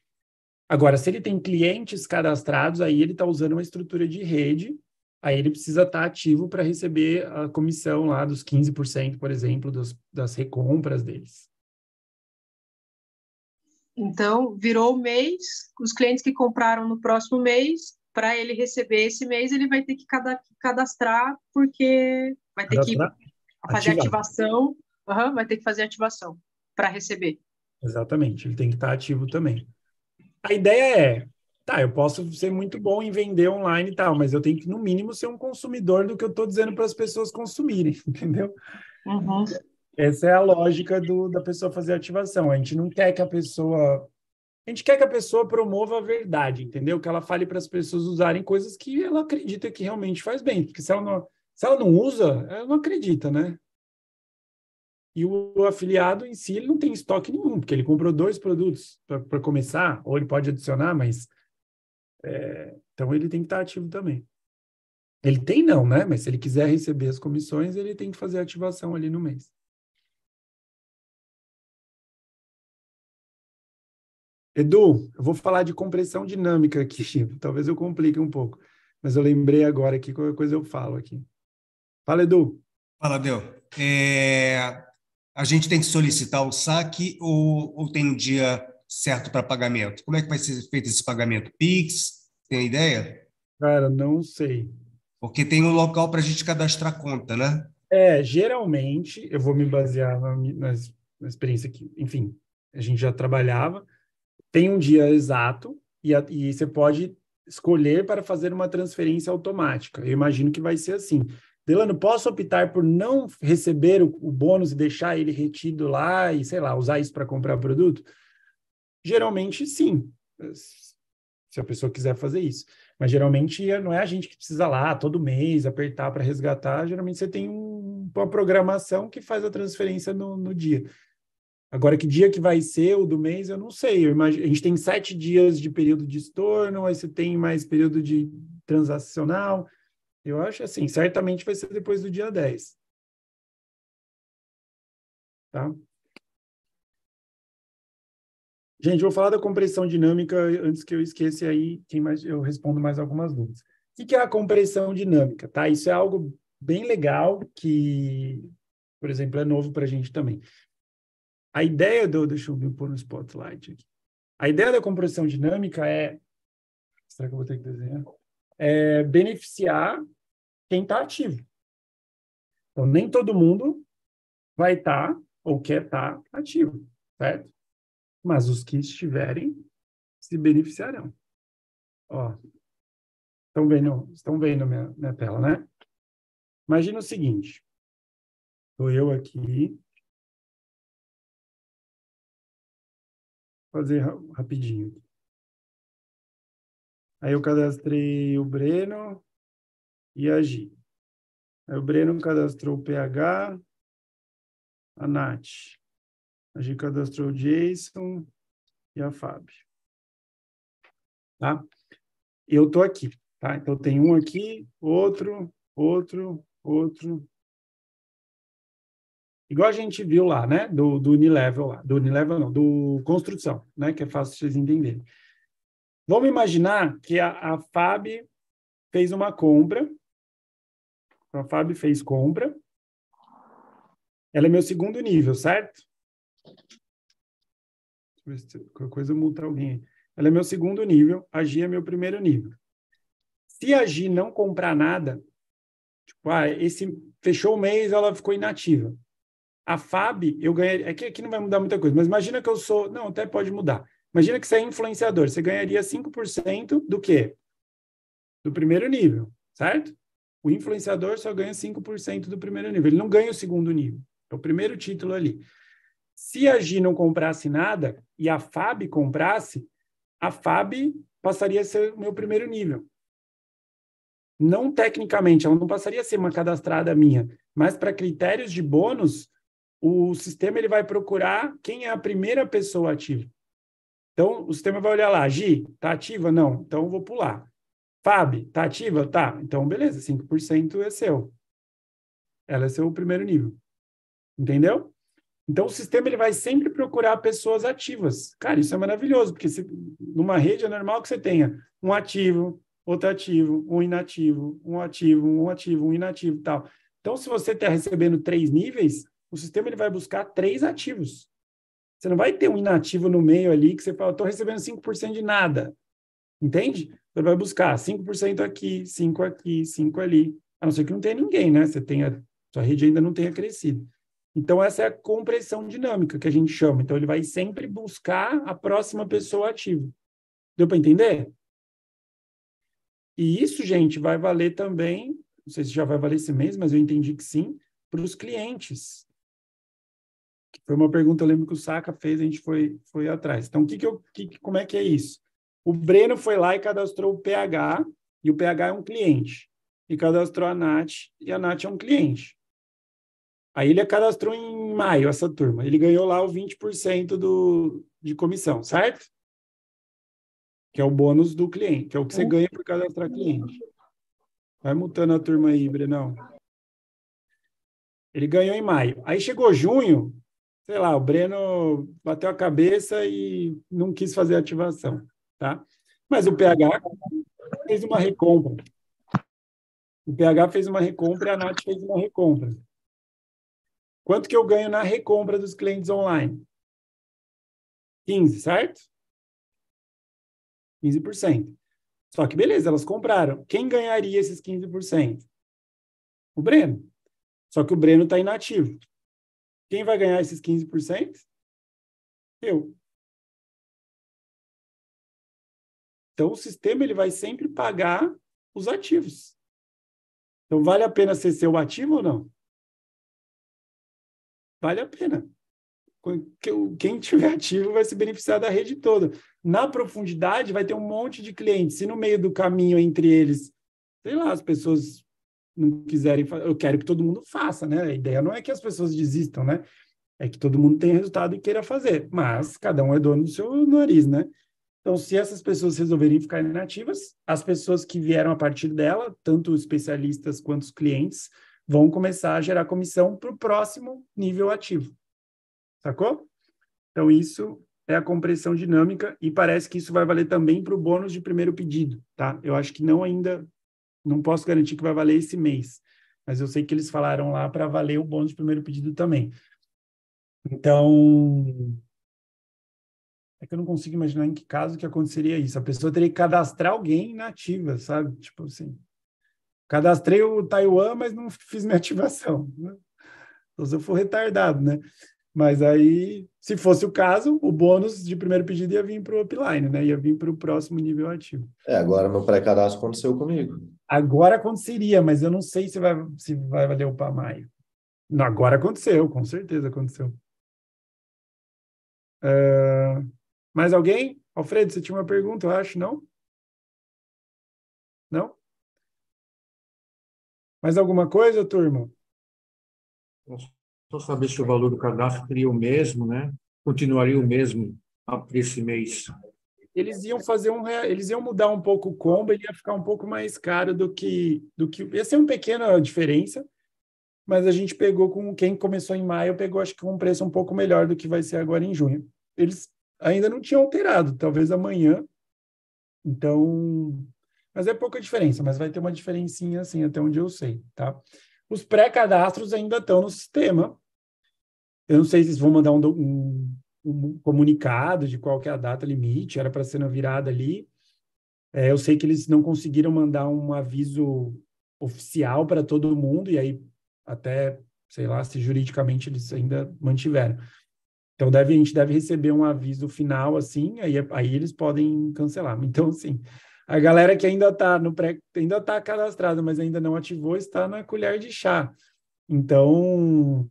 Agora, se ele tem clientes cadastrados, aí ele está usando uma estrutura de rede, aí ele precisa estar tá ativo para receber a comissão lá dos 15%, por exemplo, dos, das recompras deles. Então, virou o mês, os clientes que compraram no próximo mês para ele receber esse mês, ele vai ter que cadastrar, porque vai ter cadastrar, que fazer ativar. ativação, uhum, vai ter que fazer ativação para receber. Exatamente, ele tem que estar tá ativo também. A ideia é, tá, eu posso ser muito bom em vender online e tal, mas eu tenho que, no mínimo, ser um consumidor do que eu estou dizendo para as pessoas consumirem, entendeu? Uhum. Essa é a lógica do, da pessoa fazer ativação. A gente não quer que a pessoa a gente quer que a pessoa promova a verdade, entendeu? Que ela fale para as pessoas usarem coisas que ela acredita que realmente faz bem. Porque se ela não, se ela não usa, ela não acredita, né? E o afiliado em si ele não tem estoque nenhum, porque ele comprou dois produtos para começar, ou ele pode adicionar, mas. É, então ele tem que estar ativo também. Ele tem não, né? Mas se ele quiser receber as comissões, ele tem que fazer a ativação ali no mês. Edu, eu vou falar de compressão dinâmica aqui, talvez eu complique um pouco, mas eu lembrei agora aqui, qualquer coisa eu falo aqui. Fala, Edu. Fala, Deu. É... A gente tem que solicitar o saque ou, ou tem um dia certo para pagamento? Como é que vai ser feito esse pagamento? PIX? Tem ideia? Cara, não sei. Porque tem um local para a gente cadastrar conta, né? É, geralmente, eu vou me basear na, na, na experiência que, enfim, a gente já trabalhava tem um dia exato e, a, e você pode escolher para fazer uma transferência automática. Eu imagino que vai ser assim. Delano, posso optar por não receber o, o bônus e deixar ele retido lá e, sei lá, usar isso para comprar produto? Geralmente, sim, se a pessoa quiser fazer isso. Mas geralmente não é a gente que precisa lá todo mês apertar para resgatar. Geralmente você tem um, uma programação que faz a transferência no, no dia. Agora, que dia que vai ser o do mês, eu não sei. Eu imagino, a gente tem sete dias de período de estorno, aí você tem mais período de transacional. Eu acho assim, certamente vai ser depois do dia 10. Tá? Gente, vou falar da compressão dinâmica antes que eu esqueça aí, quem mais eu respondo mais algumas dúvidas. O que é a compressão dinâmica? Tá? Isso é algo bem legal que, por exemplo, é novo para a gente também. A ideia do, deixa eu pôr no spotlight aqui. A ideia da composição dinâmica é, será que eu vou ter que desenhar? É beneficiar quem está ativo. Então, nem todo mundo vai estar tá, ou quer estar tá ativo, certo? Mas os que estiverem se beneficiarão. Ó, estão vendo, estão vendo minha, minha tela, né? Imagina o seguinte: estou eu aqui, fazer rapidinho. Aí eu cadastrei o Breno e a Gi. Aí o Breno cadastrou o PH, a Nath. A gente cadastrou o Jason e a Fábio. Tá? Eu tô aqui, tá? Então tem um aqui, outro, outro, outro, Igual a gente viu lá, né? Do, do Unilevel lá, do Unilevel não, do Construção, né? Que é fácil vocês entenderem. Vamos imaginar que a, a FAB fez uma compra. A FAB fez compra. Ela é meu segundo nível, certo? Deixa eu ver qualquer coisa multa alguém aí. Ela é meu segundo nível, a G é meu primeiro nível. Se a G não comprar nada, tipo, ah, esse, fechou o mês, ela ficou inativa. A FAB, eu ganharia. Aqui, é aqui não vai mudar muita coisa, mas imagina que eu sou. Não, até pode mudar. Imagina que você é influenciador, você ganharia 5% do quê? Do primeiro nível, certo? O influenciador só ganha 5% do primeiro nível, ele não ganha o segundo nível. É o primeiro título ali. Se a G não comprasse nada e a FAB comprasse, a FAB passaria a ser o meu primeiro nível. Não tecnicamente, ela não passaria a ser uma cadastrada minha, mas para critérios de bônus, o sistema ele vai procurar quem é a primeira pessoa ativa. Então, o sistema vai olhar lá, Gi, tá ativa? Não, então vou pular. Fab, tá ativa? Tá, então beleza, 5% é seu. Ela é seu primeiro nível. Entendeu? Então, o sistema ele vai sempre procurar pessoas ativas. Cara, isso é maravilhoso, porque se, numa rede é normal que você tenha um ativo, outro ativo, um inativo, um ativo, um ativo, um inativo tal. Então, se você está recebendo três níveis, o sistema ele vai buscar três ativos. Você não vai ter um inativo no meio ali que você fala, estou recebendo 5% de nada. Entende? Você vai buscar 5% aqui, 5 aqui, 5 ali. A não ser que não tenha ninguém, né? Você tenha, sua rede ainda não tenha crescido. Então, essa é a compressão dinâmica que a gente chama. Então, ele vai sempre buscar a próxima pessoa ativa. Deu para entender? E isso, gente, vai valer também, não sei se já vai valer esse mês, mas eu entendi que sim, para os clientes. Foi uma pergunta, eu lembro que o Saca fez, a gente foi, foi atrás. Então, que que eu, que, como é que é isso? O Breno foi lá e cadastrou o PH, e o PH é um cliente. E cadastrou a Nath, e a Nath é um cliente. Aí ele cadastrou em maio essa turma. Ele ganhou lá o 20% do, de comissão, certo? Que é o bônus do cliente, que é o que você uhum. ganha por cadastrar cliente. Vai mutando a turma aí, Brenão. Ele ganhou em maio. Aí chegou junho, sei lá, o Breno bateu a cabeça e não quis fazer ativação, tá? Mas o PH fez uma recompra. O PH fez uma recompra e a Nath fez uma recompra. Quanto que eu ganho na recompra dos clientes online? 15, certo? 15%. Só que beleza, elas compraram. Quem ganharia esses 15%? O Breno. Só que o Breno está inativo. Quem vai ganhar esses 15%? Eu. Então, o sistema ele vai sempre pagar os ativos. Então, vale a pena ser seu ativo ou não? Vale a pena. Quem tiver ativo vai se beneficiar da rede toda. Na profundidade, vai ter um monte de clientes. Se no meio do caminho entre eles, sei lá, as pessoas não quiserem fazer, eu quero que todo mundo faça, né? A ideia não é que as pessoas desistam, né? É que todo mundo tenha resultado e queira fazer, mas cada um é dono do seu nariz, né? Então, se essas pessoas resolverem ficar inativas, as pessoas que vieram a partir dela, tanto os especialistas quanto os clientes, vão começar a gerar comissão para o próximo nível ativo. Sacou? Então, isso é a compressão dinâmica e parece que isso vai valer também para o bônus de primeiro pedido, tá? Eu acho que não ainda não posso garantir que vai valer esse mês, mas eu sei que eles falaram lá para valer o bônus de primeiro pedido também. Então, é que eu não consigo imaginar em que caso que aconteceria isso. A pessoa teria que cadastrar alguém na ativa, sabe? Tipo assim, cadastrei o Taiwan, mas não fiz minha ativação. Né? Então, se eu for retardado, né? Mas aí, se fosse o caso, o bônus de primeiro pedido ia vir para o upline, né? Ia vir para o próximo nível ativo. É, agora meu pré-cadastro aconteceu comigo agora aconteceria, mas eu não sei se vai, se vai valer o para maio. Não, agora aconteceu, com certeza aconteceu. Uh, mais alguém? Alfredo, você tinha uma pergunta, eu acho, não? Não? Mais alguma coisa, turma? só saber se o valor do cadastro seria o mesmo, né? Continuaria o mesmo para esse mês eles iam fazer um eles iam mudar um pouco o combo ele ia ficar um pouco mais caro do que do que ia ser uma pequena diferença mas a gente pegou com quem começou em maio pegou acho que um preço um pouco melhor do que vai ser agora em junho eles ainda não tinham alterado talvez amanhã então mas é pouca diferença mas vai ter uma diferencinha assim até onde eu sei tá os pré-cadastros ainda estão no sistema eu não sei se eles vão mandar um, um um comunicado de qual que é a data limite, era para ser na virada ali. É, eu sei que eles não conseguiram mandar um aviso oficial para todo mundo, e aí até, sei lá, se juridicamente eles ainda mantiveram. Então, deve, a gente deve receber um aviso final, assim, aí, é, aí eles podem cancelar. Então, assim, a galera que ainda está no pré, ainda está cadastrada, mas ainda não ativou, está na colher de chá. Então,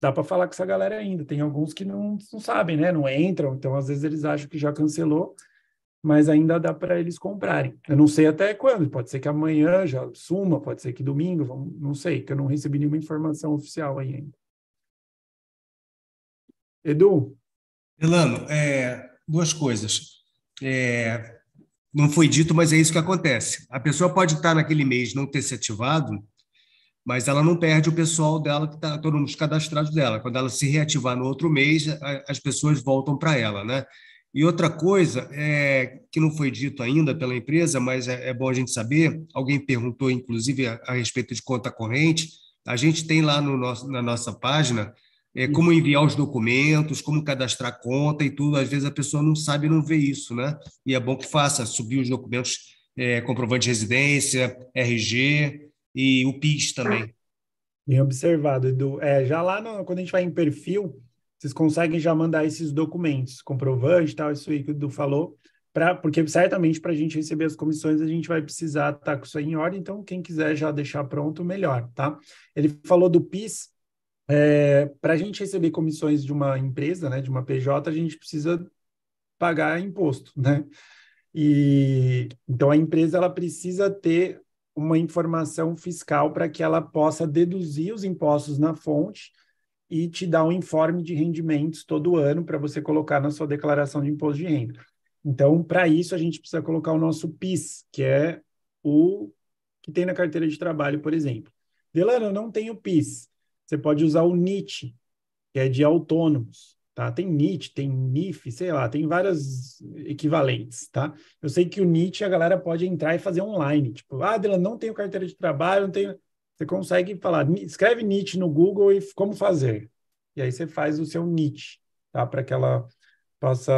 dá para falar com essa galera ainda. Tem alguns que não, não sabem, né? Não entram, então às vezes eles acham que já cancelou, mas ainda dá para eles comprarem. Eu não sei até quando, pode ser que amanhã já suma, pode ser que domingo, não sei, que eu não recebi nenhuma informação oficial ainda. Edu? Elano, é, duas coisas. É, não foi dito, mas é isso que acontece. A pessoa pode estar naquele mês não ter se ativado, mas ela não perde o pessoal dela, que está todo mundo cadastrado dela. Quando ela se reativar no outro mês, a, as pessoas voltam para ela. Né? E outra coisa é, que não foi dito ainda pela empresa, mas é, é bom a gente saber, alguém perguntou, inclusive, a, a, respeito de conta corrente, a gente tem lá no nosso, na nossa página é, como enviar os documentos, como cadastrar conta e tudo. Às vezes a pessoa não sabe não vê isso, né? E é bom que faça, subir os documentos, é, comprovante de residência, RG, e o PIS também. Bem observado, Edu. É, já lá no, quando a gente vai em perfil, vocês conseguem já mandar esses documentos, comprovante e tal, isso aí que o Edu falou, pra, porque certamente para a gente receber as comissões a gente vai precisar estar tá com isso aí em ordem, então quem quiser já deixar pronto, melhor, tá? Ele falou do PIS, é, para a gente receber comissões de uma empresa, né, de uma PJ, a gente precisa pagar imposto, né? E então a empresa ela precisa ter uma informação fiscal para que ela possa deduzir os impostos na fonte e te dar um informe de rendimentos todo ano para você colocar na sua declaração de imposto de renda. Então, para isso, a gente precisa colocar o nosso PIS, que é o que tem na carteira de trabalho, por exemplo. Delano, eu não tenho PIS. Você pode usar o NIT, que é de autônomos. Tá? Tem Nietzsche, tem NIF, sei lá, tem várias equivalentes, tá? Eu sei que o Nietzsche a galera pode entrar e fazer online, tipo, ah, Adela, não tenho carteira de trabalho, não tenho... Você consegue falar, escreve Nietzsche no Google e como fazer. E aí você faz o seu Nietzsche, tá? Para que ela possa...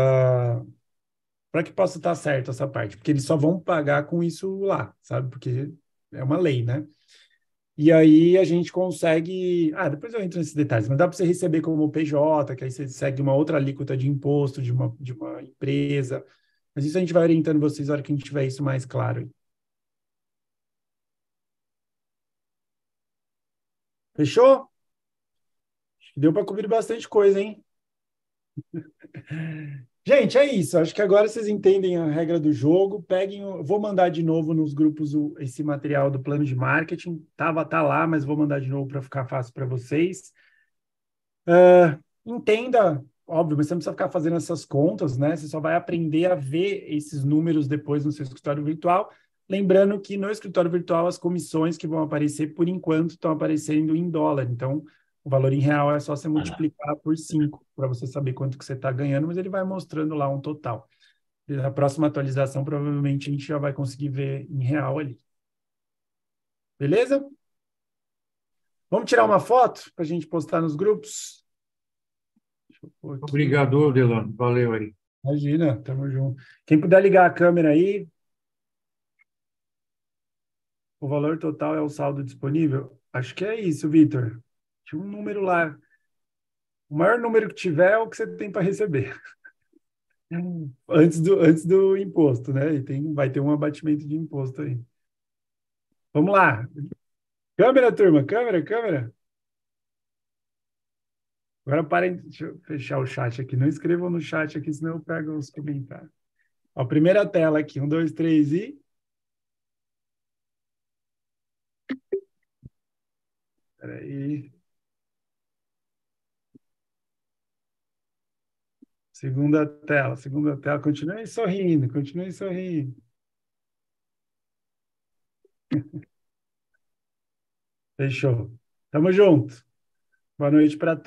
Para que possa estar tá certa essa parte, porque eles só vão pagar com isso lá, sabe? Porque é uma lei, né? E aí a gente consegue. Ah, depois eu entro nesses detalhes, mas dá para você receber como PJ, que aí você segue uma outra alíquota de imposto de uma, de uma empresa. Mas isso a gente vai orientando vocês na hora que a gente tiver isso mais claro. Fechou? Acho que deu para cobrir bastante coisa, hein? Gente, é isso. Acho que agora vocês entendem a regra do jogo. Peguem, vou mandar de novo nos grupos o, esse material do plano de marketing. Tava tá lá, mas vou mandar de novo para ficar fácil para vocês. Uh, entenda, óbvio, mas você não precisa ficar fazendo essas contas, né? Você só vai aprender a ver esses números depois no seu escritório virtual. Lembrando que no escritório virtual as comissões que vão aparecer por enquanto estão aparecendo em dólar. Então, o valor em real é só você ah. multiplicar por 5 para você saber quanto que você está ganhando, mas ele vai mostrando lá um total. na próxima atualização, provavelmente a gente já vai conseguir ver em real ali. Beleza? Vamos tirar uma foto para a gente postar nos grupos? Obrigado, Delano. Valeu aí. Imagina, tamo junto. Quem puder ligar a câmera aí. O valor total é o saldo disponível? Acho que é isso, Vitor. Tinha um número lá. O maior número que tiver é o que você tem para receber. antes, do, antes do imposto, né? E tem, vai ter um abatimento de imposto aí. Vamos lá. Câmera, turma, câmera, câmera. Agora parem, deixa eu fechar o chat aqui. Não escrevam no chat aqui, senão eu pego os comentários. a primeira tela aqui, um, dois, três e. espera aí Segunda tela, segunda tela. continue sorrindo, continue sorrindo. Fechou. Tamo junto. Boa noite para todos.